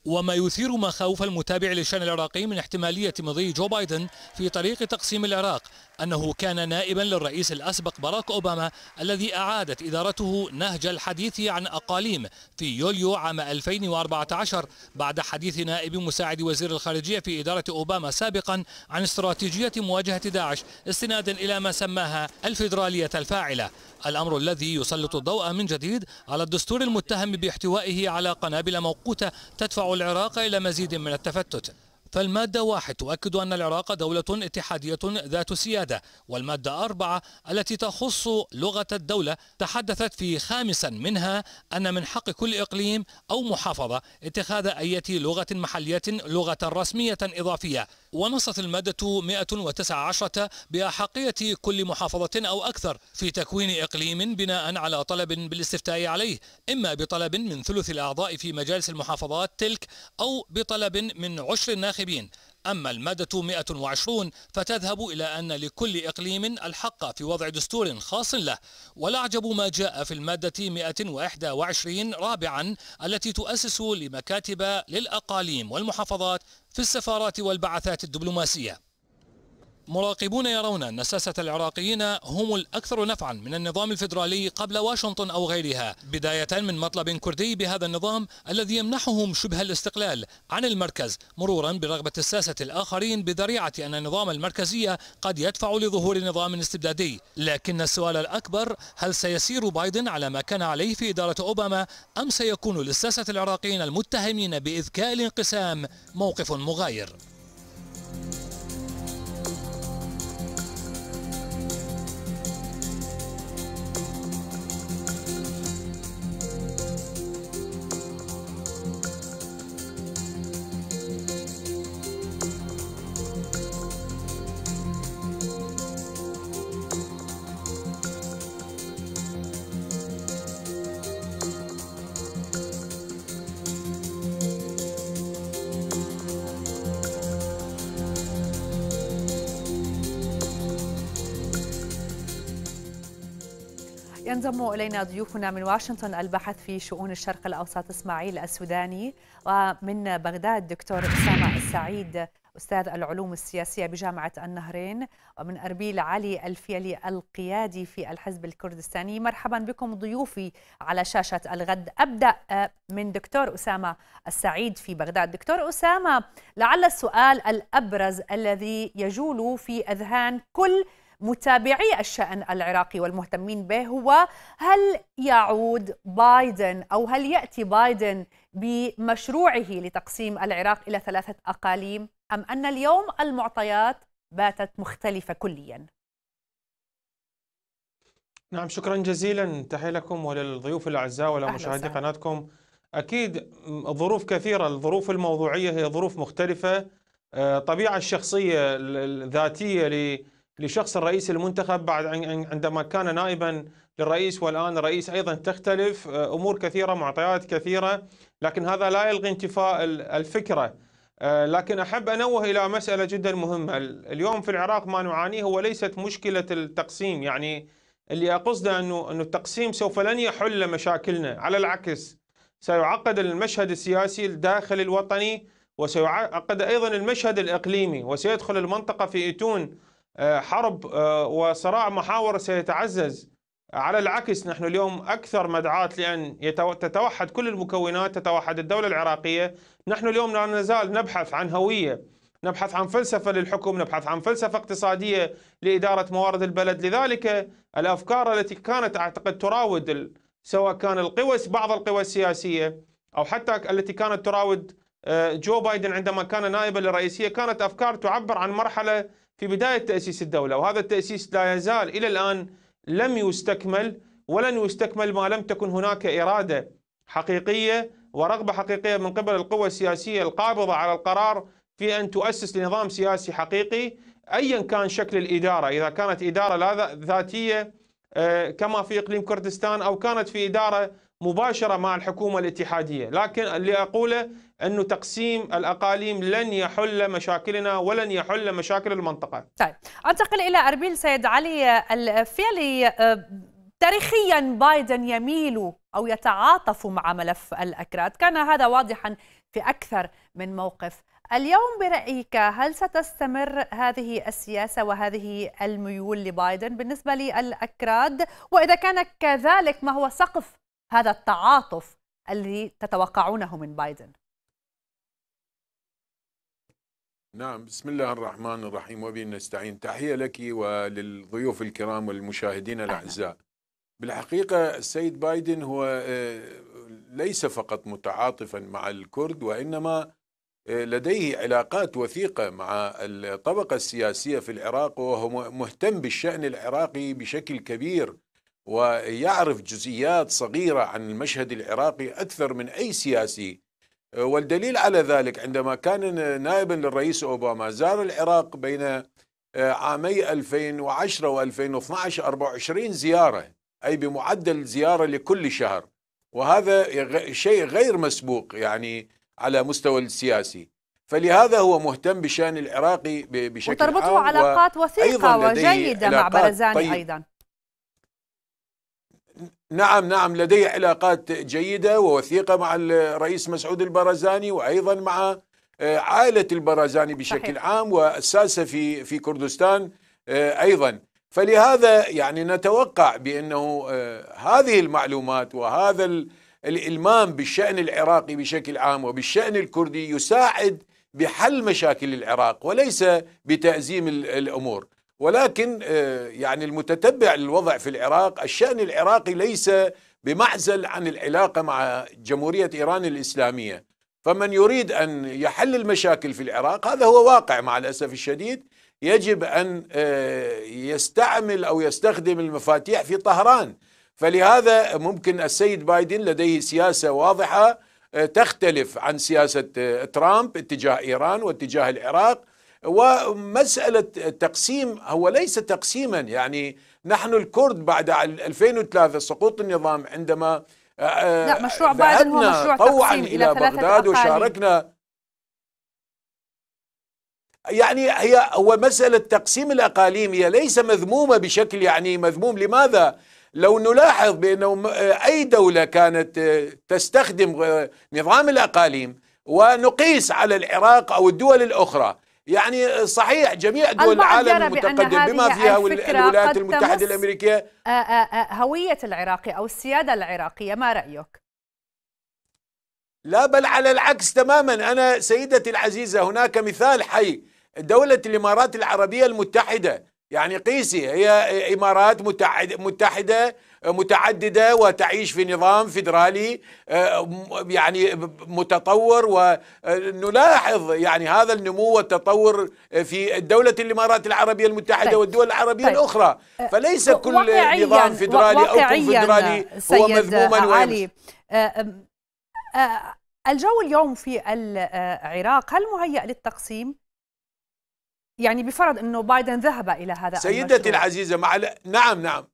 وما يثير مخاوف المتابع للشأن العراقي من احتمالية مضي جو بايدن في طريق تقسيم العراق أنه كان نائبا للرئيس الأسبق باراك أوباما الذي أعادت إدارته نهج الحديث عن أقاليم في يوليو عام 2014 بعد حديث نائب مساعد وزير الخارجية في إدارة أوباما سابقا عن استراتيجية مواجهة داعش استنادا إلى ما سماها الفيدرالية الفاعلة الأمر الذي يسلط الضوء من جديد على الدستور المتهم باحتوائه على قنابل موقوتة تدفع العراق إلى مزيد من التفتت فالمادة واحد تؤكد أن العراق دولة اتحادية ذات سيادة والمادة أربعة التي تخص لغة الدولة تحدثت في خامسا منها أن من حق كل إقليم أو محافظة اتخاذ أي لغة محلية لغة رسمية إضافية ونصت المادة 119 بأحقية كل محافظة أو أكثر في تكوين إقليم بناء على طلب بالاستفتاء عليه إما بطلب من ثلث الأعضاء في مجالس المحافظات تلك أو بطلب من عشر الناخبين أما المادة 120 فتذهب إلى أن لكل إقليم الحق في وضع دستور خاص له والأعجب ما جاء في المادة 121 رابعا التي تؤسس لمكاتب للأقاليم والمحافظات في السفارات والبعثات الدبلوماسية مراقبون يرون أن الساسة العراقيين هم الأكثر نفعا من النظام الفيدرالي قبل واشنطن أو غيرها بداية من مطلب كردي بهذا النظام الذي يمنحهم شبه الاستقلال عن المركز مرورا برغبة الساسة الآخرين بذريعة أن النظام المركزي قد يدفع لظهور نظام استبدادي لكن السؤال الأكبر هل سيسير بايدن على ما كان عليه في إدارة أوباما أم سيكون للساسة العراقيين المتهمين بإذكاء الانقسام موقف مغاير ينضم إلينا ضيوفنا من واشنطن الباحث في شؤون الشرق الأوسط إسماعيل السوداني ومن بغداد دكتور أسامة السعيد أستاذ العلوم السياسية بجامعة النهرين ومن أربيل علي الفيلي القيادي في الحزب الكردستاني مرحبا بكم ضيوفي على شاشة الغد أبدأ آه، من دكتور أسامة السعيد في بغداد دكتور أسامة لعل السؤال الأبرز الذي يجول في أذهان كل متابعي الشأن العراقي والمهتمين به هو هل يعود بايدن أو هل يأتي بايدن بمشروعه لتقسيم العراق إلى ثلاثة أقاليم أم أن اليوم المعطيات باتت مختلفة كلياً؟ نعم شكرا جزيلا تحية لكم وللضيوف الأعزاء ولمشاهدي قناتكم أكيد ظروف كثيرة الظروف الموضوعية هي ظروف مختلفة آه، طبيعة الشخصية الذاتية لشخص الرئيس المنتخب بعد عندما كان نائبا للرئيس والان رئيس ايضا تختلف آه، امور كثيره معطيات كثيره لكن هذا لا يلغي انتفاء الفكره آه، لكن احب انوه الى مساله جدا مهمه اليوم في العراق ما نعانيه هو ليست مشكله التقسيم يعني اللي اقصده انه انه التقسيم سوف لن يحل مشاكلنا على العكس سيعقد المشهد السياسي الداخلي الوطني وسيعقد ايضا المشهد الاقليمي وسيدخل المنطقه في اتون آه، حرب آه، وصراع محاور سيتعزز على العكس نحن اليوم أكثر مدعاة لأن تتوحد كل المكونات تتوحد الدولة العراقية نحن اليوم لا نزال نبحث عن هوية نبحث عن فلسفة للحكم نبحث عن فلسفة اقتصادية لإدارة موارد البلد لذلك الأفكار التي كانت أعتقد تراود سواء كان القوى بعض القوى السياسية أو حتى التي كانت تراود آه، جو بايدن عندما كان نائبا للرئيسية كانت أفكار تعبر عن مرحلة في بداية تأسيس الدولة وهذا التأسيس لا يزال إلى الآن لم يستكمل ولن يستكمل ما لم تكن هناك إرادة حقيقية ورغبة حقيقية من قبل القوى السياسية القابضة على القرار في أن تؤسس لنظام سياسي حقيقي أيا كان شكل الإدارة إذا كانت إدارة لا ذاتية آه، كما في إقليم كردستان أو كانت في إدارة مباشرة مع الحكومة الاتحادية لكن اللي أقوله أنه تقسيم الأقاليم لن يحل مشاكلنا ولن يحل مشاكل المنطقة طيب أنتقل إلى أربيل سيد علي الفعلي أه، تاريخيا بايدن يميل أو يتعاطف مع ملف الأكراد كان هذا واضحا في أكثر من موقف اليوم برأيك هل ستستمر هذه السياسة وهذه الميول لبايدن بالنسبة للأكراد وإذا كان كذلك ما هو سقف هذا التعاطف الذي تتوقعونه من بايدن نعم بسم الله الرحمن الرحيم وبه نستعين تحية لك وللضيوف الكرام والمشاهدين الأعزاء بالحقيقة السيد بايدن هو آه، ليس فقط متعاطفا مع الكرد وإنما آه، لديه علاقات وثيقة مع الطبقة السياسية في العراق وهو مهتم بالشأن العراقي بشكل كبير ويعرف جزئيات صغيرة عن المشهد العراقي أكثر من أي سياسي والدليل على ذلك عندما كان نائبا للرئيس أوباما زار العراق بين آه، عامي 2010 و2012 24 زيارة أي بمعدل زيارة لكل شهر وهذا شيء غير مسبوق يعني على مستوى السياسي فلهذا هو مهتم بشان العراقي بشكل عام وتربطه علاقات وثيقة وجيدة مع برزاني طيب أيضا نعم نعم لدي علاقات جيدة ووثيقة مع الرئيس مسعود البرزاني وأيضا مع آه، عائلة البرزاني بشكل صحيح. عام والساسة في في كردستان آه، أيضا فلهذا يعني نتوقع بأنه آه، هذه المعلومات وهذا الإلمام بالشأن العراقي بشكل عام وبالشأن الكردي يساعد بحل مشاكل العراق وليس بتأزيم الأمور ولكن آه، يعني المتتبع للوضع في العراق الشأن العراقي ليس بمعزل عن العلاقة مع جمهورية إيران الإسلامية فمن يريد أن يحل المشاكل في العراق هذا هو واقع مع الأسف الشديد يجب أن آه، يستعمل أو يستخدم المفاتيح في طهران فلهذا ممكن السيد بايدن لديه سياسة واضحة آه، تختلف عن سياسة ترامب اتجاه إيران واتجاه العراق ومسألة التقسيم هو ليس تقسيما يعني نحن الكرد بعد 2003 سقوط النظام عندما آه، لا آه، مشروع بايدن هو مشروع طوعا تقسيم إلى, إلى بغداد وشاركنا يعني هي هو مسألة تقسيم الأقاليم هي ليس مذمومة بشكل يعني مذموم لماذا؟ لو نلاحظ بأنه آه، أي دولة كانت تستخدم نظام الأقاليم ونقيس على العراق أو الدول الأخرى يعني صحيح جميع دول العالم المتقدم بما فيها الولايات المتحدة الأمريكية آه، آه، آه، هوية العراقي أو السيادة العراقية ما رأيك؟ لا بل على العكس تماما أنا سيدتي العزيزة هناك مثال حي دولة الإمارات العربية المتحدة يعني قيسي هي إمارات متحده, متحدة متعدده وتعيش في نظام فيدرالي آه، يعني متطور ونلاحظ يعني هذا النمو والتطور في دوله الامارات العربيه المتحده طيب. والدول العربيه طيب. الاخرى آه، فليس كل نظام فيدرالي او كل فيدرالي هو مذموما علي. آه، الجو اليوم في العراق هل مهيأ للتقسيم؟ يعني بفرض انه بايدن ذهب الى هذا سيدتي العزيزه مع نعم نعم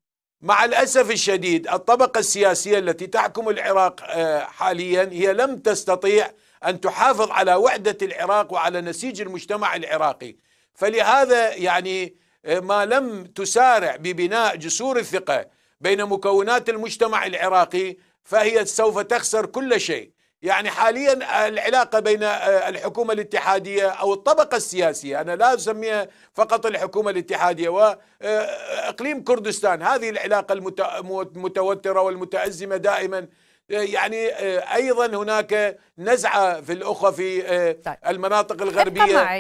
مع الأسف الشديد الطبقة السياسية التي تحكم العراق آه، حاليا هي لم تستطيع أن تحافظ على وحدة العراق وعلى نسيج المجتمع العراقي فلهذا يعني آه، ما لم تسارع ببناء جسور الثقة بين مكونات المجتمع العراقي فهي سوف تخسر كل شيء يعني حاليا العلاقه بين آه، الحكومه الاتحاديه او الطبقه السياسيه انا لا اسميها فقط الحكومه الاتحاديه واقليم آه، آه، كردستان هذه العلاقه المتوتره والمتازمه دائما يعني ايضا هناك نزعه في الاخوه في طيب. المناطق الغربيه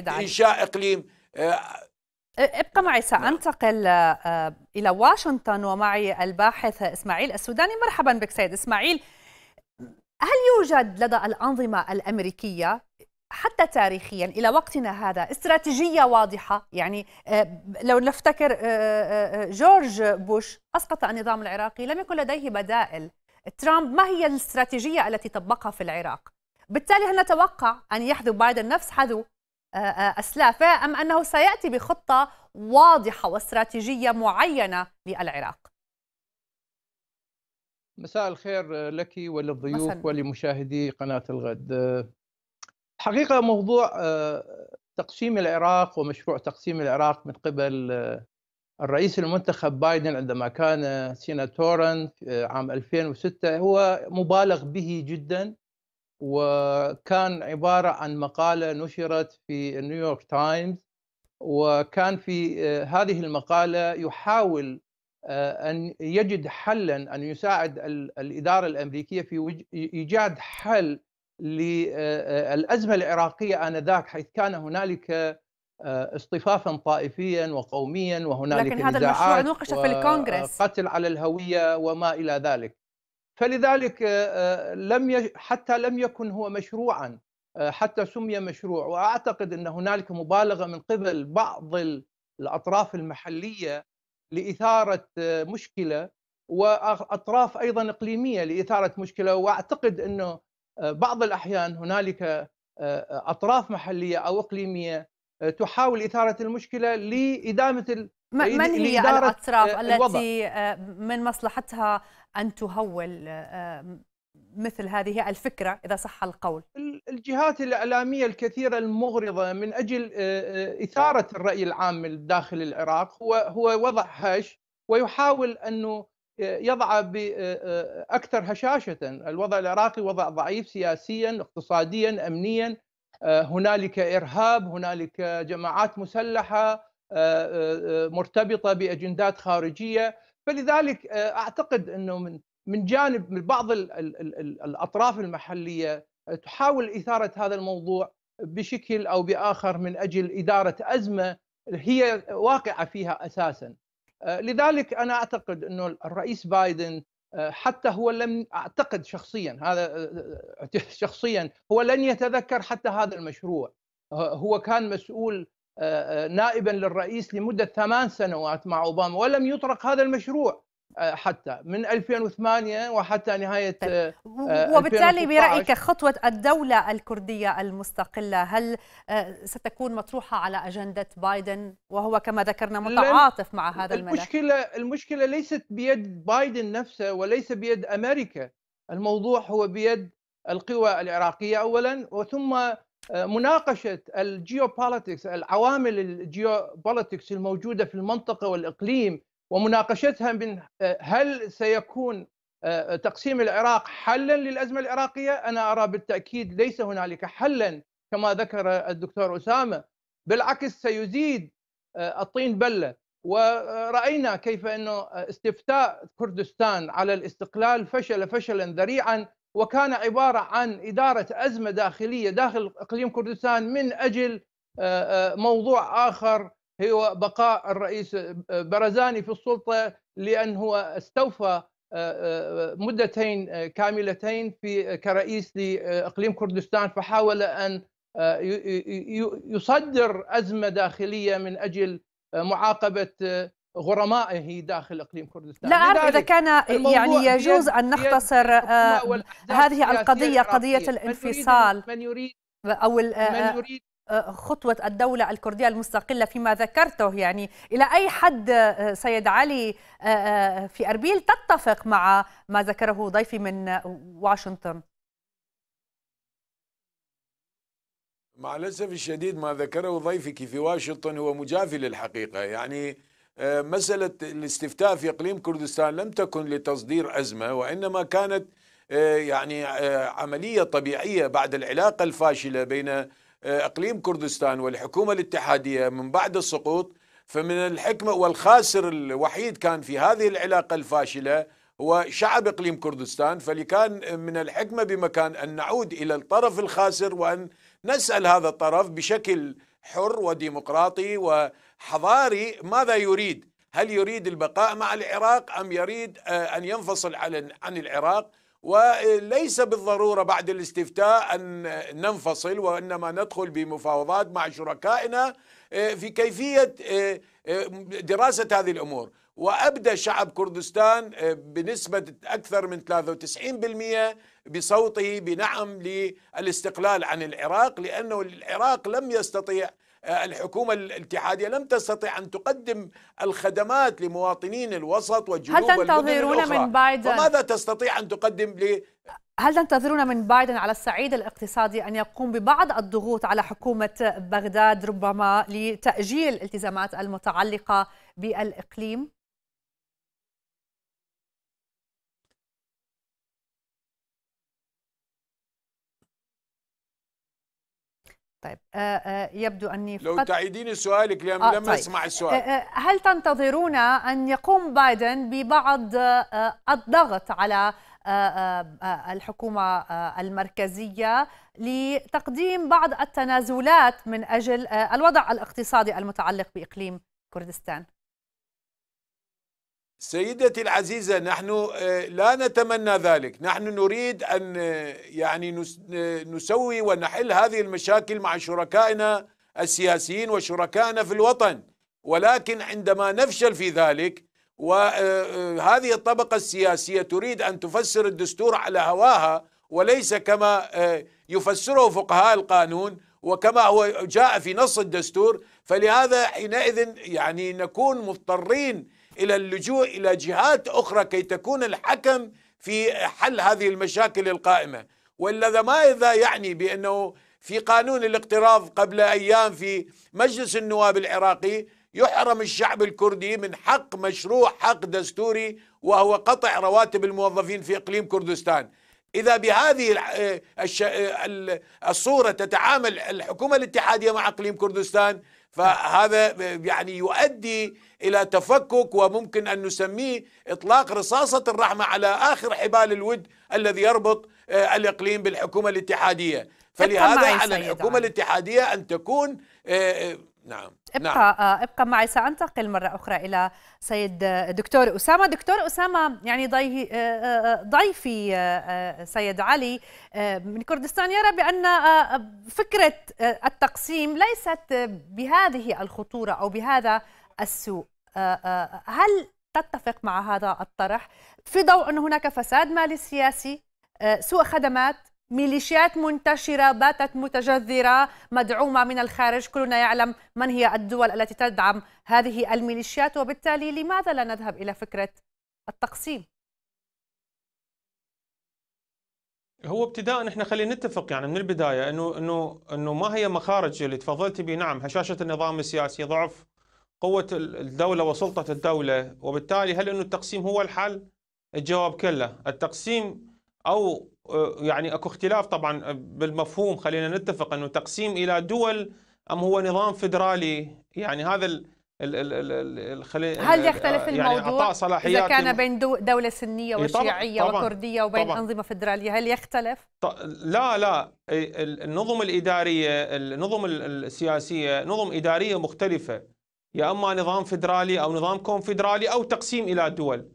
لانشاء اقليم ابقى معي نعم. سأنتقل إلى واشنطن ومعي الباحث إسماعيل السوداني مرحبا بك سيد إسماعيل هل يوجد لدى الأنظمة الأمريكية حتى تاريخيا الى وقتنا هذا استراتيجيه واضحه يعني آه، لو نفتكر آه، آه، جورج بوش اسقط النظام العراقي لم يكن لديه بدائل ترامب ما هي الاستراتيجيه التي طبقها في العراق بالتالي هل نتوقع ان يحذو بايدن نفس حذو اسلافه ام انه سياتي بخطه واضحه واستراتيجيه معينه للعراق مساء الخير لك وللضيوف مثل. ولمشاهدي قناة الغد حقيقة موضوع آه، تقسيم العراق ومشروع تقسيم العراق من قبل آه، الرئيس المنتخب بايدن عندما كان سيناتورا آه، عام 2006 هو مبالغ به جدا وكان عبارة عن مقالة نشرت في نيويورك تايمز وكان في هذه المقالة يحاول آه، أن يجد حلا أن يساعد الإدارة الأمريكية في إيجاد حل للأزمة آه، آه، العراقية آنذاك حيث كان هنالك اصطفافا طائفيا وقوميا وهنالك لكن هذا المشروع نوقش في الكونغرس قتل على الهوية وما إلى ذلك فلذلك لم يج... حتى لم يكن هو مشروعا حتى سمي مشروع واعتقد ان هنالك مبالغه من قبل بعض الاطراف المحليه لاثاره مشكله واطراف ايضا اقليميه لاثاره مشكله واعتقد انه بعض الاحيان هنالك اطراف محليه او اقليميه تحاول اثاره المشكله لادامه من هي الاطراف التي آه، من مصلحتها ان تهول آه، مثل هذه الفكرة إذا صح القول الجهات الإعلامية الكثيرة المغرضة من أجل إثارة الرأي العام داخل العراق هو, هو وضع هش ويحاول أنه يضع بأكثر هشاشة الوضع العراقي وضع ضعيف سياسيا اقتصاديا أمنيا هنالك إرهاب هنالك جماعات مسلحة مرتبطة بأجندات خارجية فلذلك أعتقد أنه من من جانب من بعض ال ال الـ الاطراف المحليه آه، تحاول اثاره هذا الموضوع بشكل او باخر من اجل اداره ازمه هي واقعه فيها اساسا. آه، لذلك انا اعتقد انه الرئيس بايدن آه، حتى هو لم اعتقد شخصيا هذا شخصيا هو لن يتذكر حتى هذا المشروع. هو كان مسؤول نائبا للرئيس لمده ثمان سنوات مع اوباما ولم يطرق هذا المشروع آه، حتى من 2008 وحتى نهايه طيب. آه، وبالتالي برايك خطوه الدوله الكرديه المستقله هل آه، ستكون مطروحه على اجنده بايدن وهو كما ذكرنا متعاطف مع هذا الملف المشكله المشكله ليست بيد بايدن نفسه وليس بيد امريكا الموضوع هو بيد القوى العراقيه اولا وثم مناقشه الجيوبوليتكس العوامل الجيوبوليتكس الموجوده في المنطقه والاقليم ومناقشتها من هل سيكون آه، تقسيم العراق حلا للازمه العراقيه؟ انا ارى بالتاكيد ليس هنالك حلا كما ذكر الدكتور اسامه بالعكس سيزيد آه، الطين بله وراينا كيف انه استفتاء كردستان على الاستقلال فشل فشلا ذريعا وكان عباره عن اداره ازمه داخليه داخل اقليم كردستان من اجل آه، موضوع اخر هو بقاء الرئيس آه، آه، برزاني في السلطه لانه استوفى آه، مدتين كاملتين في كرئيس لاقليم كردستان فحاول ان يصدر ازمه داخليه من اجل معاقبه غرمائه داخل اقليم كردستان لا اعرف اذا كان يعني يجوز ان نختصر هذه القضيه قضيه الانفصال من يريد, من يريد او من يريد آه، خطوة الدولة الكردية المستقلة فيما ذكرته يعني إلى أي حد آه، سيد علي آه، في أربيل تتفق مع ما ذكره ضيفي من واشنطن مع الأسف الشديد ما ذكره ضيفك في واشنطن هو مجافي للحقيقة يعني مسألة الاستفتاء في إقليم كردستان لم تكن لتصدير أزمة وإنما كانت يعني عملية طبيعية بعد العلاقة الفاشلة بين آه، اقليم كردستان والحكومه الاتحاديه من بعد السقوط فمن الحكمه والخاسر الوحيد كان في هذه العلاقه الفاشله هو شعب اقليم كردستان فلكان من الحكمه بمكان ان نعود الى الطرف الخاسر وان نسال هذا الطرف بشكل حر وديمقراطي وحضاري ماذا يريد؟ هل يريد البقاء مع العراق ام يريد آه، ان ينفصل عن العراق؟ وليس بالضرورة بعد الاستفتاء أن ننفصل وإنما ندخل بمفاوضات مع شركائنا آه، في كيفية آه، آه، دراسة هذه الأمور وأبدى شعب كردستان بنسبة أكثر من 93% بصوته بنعم للاستقلال عن العراق لأنه العراق لم يستطيع آه، الحكومة الاتحادية لم تستطع أن تقدم الخدمات لمواطنين الوسط والجنوب هل تنتظرون من بايدن وماذا تستطيع أن تقدم ل هل تنتظرون من بايدن على الصعيد الاقتصادي ان يقوم ببعض الضغوط على حكومه بغداد ربما لتاجيل الالتزامات المتعلقه بالاقليم؟ طيب آه، آه، يبدو اني فقط لو تعيدين سؤالك لم آه لم طيب. اسمع آه، السؤال هل تنتظرون ان يقوم بايدن ببعض الضغط على الحكومه المركزيه لتقديم بعض التنازلات من اجل الوضع الاقتصادي المتعلق باقليم كردستان سيدتي العزيزة نحن آه، لا نتمنى ذلك نحن نريد أن آه، يعني آه، نسوي ونحل هذه المشاكل مع شركائنا السياسيين وشركائنا في الوطن ولكن عندما نفشل في ذلك وهذه الطبقة السياسية تريد أن تفسر الدستور على هواها وليس كما يفسره فقهاء القانون وكما هو جاء في نص الدستور فلهذا حينئذ يعني نكون مضطرين الى اللجوء الى جهات اخرى كي تكون الحكم في حل هذه المشاكل القائمه والذي ماذا يعني بانه في قانون الاقتراض قبل ايام في مجلس النواب العراقي يحرم الشعب الكردي من حق مشروع حق دستوري وهو قطع رواتب الموظفين في اقليم كردستان اذا بهذه آه، آه، الصوره تتعامل الحكومه الاتحاديه مع اقليم كردستان فهذا يعني يؤدي الى تفكك وممكن ان نسميه اطلاق رصاصه الرحمه على اخر حبال الود الذي يربط آه، الاقليم بالحكومه الاتحاديه فلهذا على الحكومه الاتحاديه ان تكون آه، آه، نعم ابقى نعم. آه، ابقى معي سانتقل مره اخرى الى سيد دكتور اسامه دكتور اسامه يعني آه، آه، ضيفي سيد علي من كردستان يرى بان فكره التقسيم ليست بهذه الخطوره او بهذا السوء هل تتفق مع هذا الطرح في ضوء ان هناك فساد مالي سياسي سوء خدمات ميليشيات منتشرة باتت متجذرة مدعومة من الخارج كلنا يعلم من هي الدول التي تدعم هذه الميليشيات وبالتالي لماذا لا نذهب إلى فكرة التقسيم هو ابتداء احنا خلينا نتفق يعني من البدايه انه انه انه ما هي مخارج اللي تفضلتي به نعم هشاشه النظام السياسي ضعف قوه الدوله وسلطه الدوله وبالتالي هل انه التقسيم هو الحل؟ الجواب كلا، التقسيم او آه، يعني اكو اختلاف طبعا آه، بالمفهوم خلينا نتفق انه تقسيم الى دول ام هو نظام فدرالي يعني هذا ال ال ال ال هل آه، يختلف يعني الموضوع صلاحيات اذا كان بين دولة سنية وشيعية طبعًا وكردية وبين طبعًا أنظمة فدرالية هل يختلف؟ لا لا النظم الإدارية النظم السياسية نظم إدارية مختلفة يا إما نظام فدرالي أو نظام كونفدرالي أو تقسيم إلى دول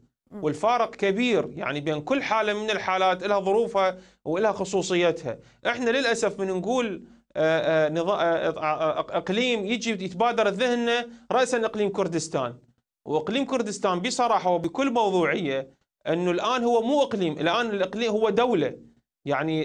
والفارق كبير يعني بين كل حاله من الحالات لها ظروفها ولها خصوصيتها احنا للاسف من نقول آه، آه، آه، اقليم يجي يتبادر الذهن راسا اقليم كردستان واقليم كردستان بصراحه وبكل موضوعيه انه الان هو مو اقليم الان الاقليم هو دوله يعني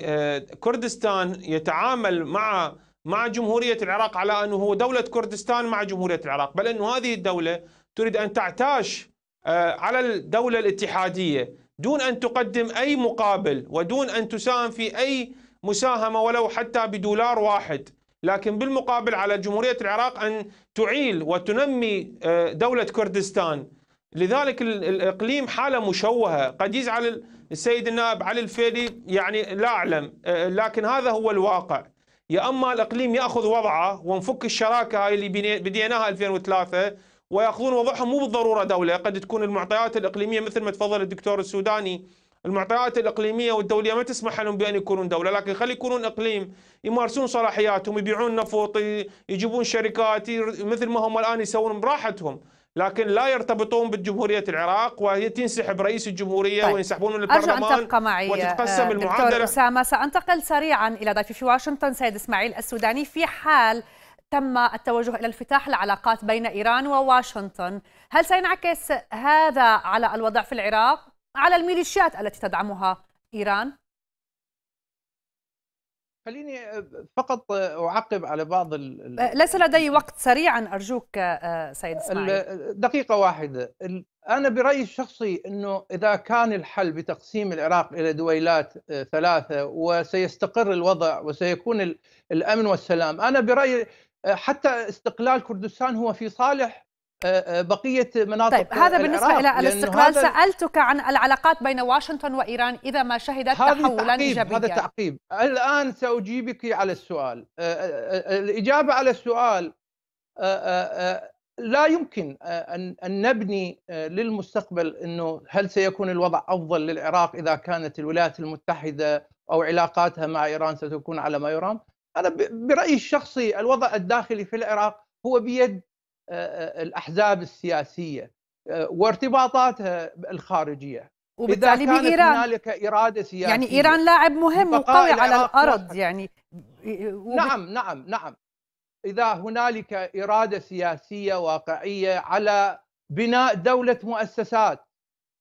كردستان يتعامل مع مع جمهوريه العراق على انه هو دوله كردستان مع جمهوريه العراق بل انه هذه الدوله تريد ان تعتاش آه، على الدولة الاتحادية دون أن تقدم أي مقابل ودون أن تساهم في أي مساهمة ولو حتى بدولار واحد لكن بالمقابل على جمهورية العراق أن تعيل وتنمي آه، دولة كردستان لذلك الإقليم حالة مشوهة قد يزعل السيد النائب علي الفيلي يعني لا أعلم آه، لكن هذا هو الواقع يا أما الإقليم يأخذ وضعه ونفك الشراكة هاي اللي بديناها 2003 وياخذون وضعهم مو بالضروره دوله، قد تكون المعطيات الاقليميه مثل ما تفضل الدكتور السوداني المعطيات الاقليميه والدوليه ما تسمح لهم بان يكونون دوله، لكن خلي يكونون اقليم يمارسون صلاحياتهم، يبيعون نفط، يجيبون شركات مثل ما هم الان يسوون براحتهم، لكن لا يرتبطون بجمهورية العراق وهي تنسحب رئيس الجمهورية طيب. وينسحبون من البرلمان أرجو أن تبقى معي وتتقسم آه، دكتور المعادلة أسامة سأنتقل سريعا إلى ضيفي في واشنطن سيد إسماعيل السوداني في حال تم التوجه الى انفتاح العلاقات بين ايران وواشنطن، هل سينعكس هذا على الوضع في العراق على الميليشيات التي تدعمها ايران؟ خليني آه، فقط آه، اعقب على بعض ال... آه، ليس لدي وقت سريعا ارجوك سيد اسماعيل دقيقه واحده انا برايي الشخصي انه اذا كان الحل بتقسيم العراق الى دويلات ثلاثه وسيستقر الوضع وسيكون الامن والسلام انا برايي آه، حتى استقلال كردستان هو في صالح آه، آه، بقيه مناطق طيب هذا بالنسبه الى الاستقلال سالتك عن العلاقات بين واشنطن وايران اذا ما شهدت تحولا ايجابيا هذا تعقيب الان ساجيبك على السؤال الاجابه على السؤال لا يمكن ان نبني للمستقبل انه هل سيكون الوضع افضل للعراق اذا كانت الولايات المتحده او علاقاتها مع ايران ستكون على ما يرام أنا برأيي الشخصي الوضع الداخلي في العراق هو بيد الأحزاب السياسية وارتباطاتها الخارجية وبالتالي إذا كانت بإيران هنالك إرادة يعني سياسية يعني إيران لاعب مهم وقوي على الأرض وصف. يعني وب... نعم نعم نعم إذا هنالك إرادة سياسية واقعية على بناء دولة مؤسسات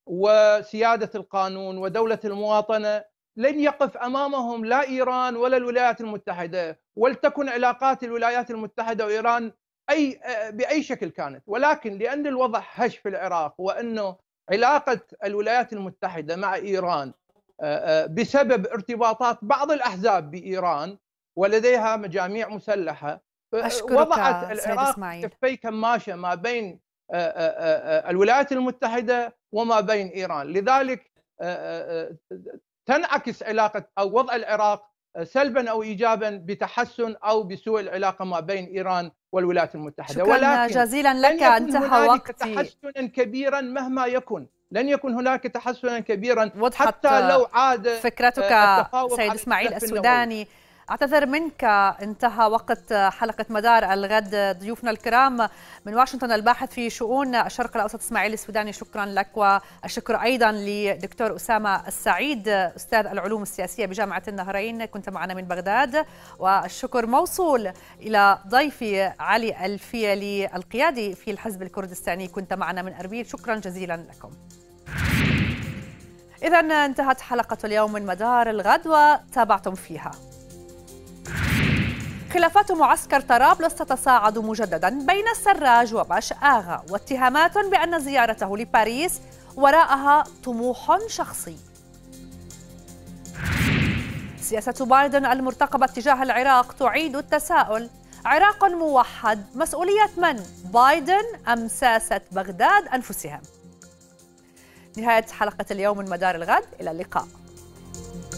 وسيادة القانون ودولة المواطنة لن يقف امامهم لا ايران ولا الولايات المتحده ولتكن علاقات الولايات المتحده وايران اي باي شكل كانت ولكن لان الوضع هش في العراق وانه علاقه الولايات المتحده مع ايران آه، آه، بسبب ارتباطات بعض الاحزاب بايران ولديها مجاميع مسلحه آه، وضعت العراق كفي كماشه ما بين الولايات المتحده وما بين ايران لذلك تنعكس علاقة أو وضع العراق آه، سلبا أو إيجابا بتحسن أو بسوء العلاقة ما بين إيران والولايات المتحدة شكرا ولكن جزيلا لك انتهى وقتي تحسنا كبيرا مهما يكن لن يكون هناك تحسنا كبيرا حتى لو عاد آه، فكرتك سيد اسماعيل السوداني النووي. أعتذر منك انتهى وقت حلقة مدار الغد ضيوفنا الكرام من واشنطن الباحث في شؤون الشرق الأوسط إسماعيل السوداني شكرا لك والشكر أيضا لدكتور أسامة السعيد أستاذ العلوم السياسية بجامعة النهرين كنت معنا من بغداد والشكر موصول إلى ضيفي علي الفيلي القيادي في الحزب الكردستاني كنت معنا من أربيل شكرا جزيلا لكم إذا انتهت حلقة اليوم من مدار الغد وتابعتم فيها خلافات معسكر طرابلس تتصاعد مجددا بين السراج وباش آغا واتهامات بأن زيارته لباريس وراءها طموح شخصي سياسة بايدن المرتقبة تجاه العراق تعيد التساؤل عراق موحد مسؤولية من؟ بايدن أم ساسة بغداد أنفسهم؟ نهاية حلقة اليوم من مدار الغد إلى اللقاء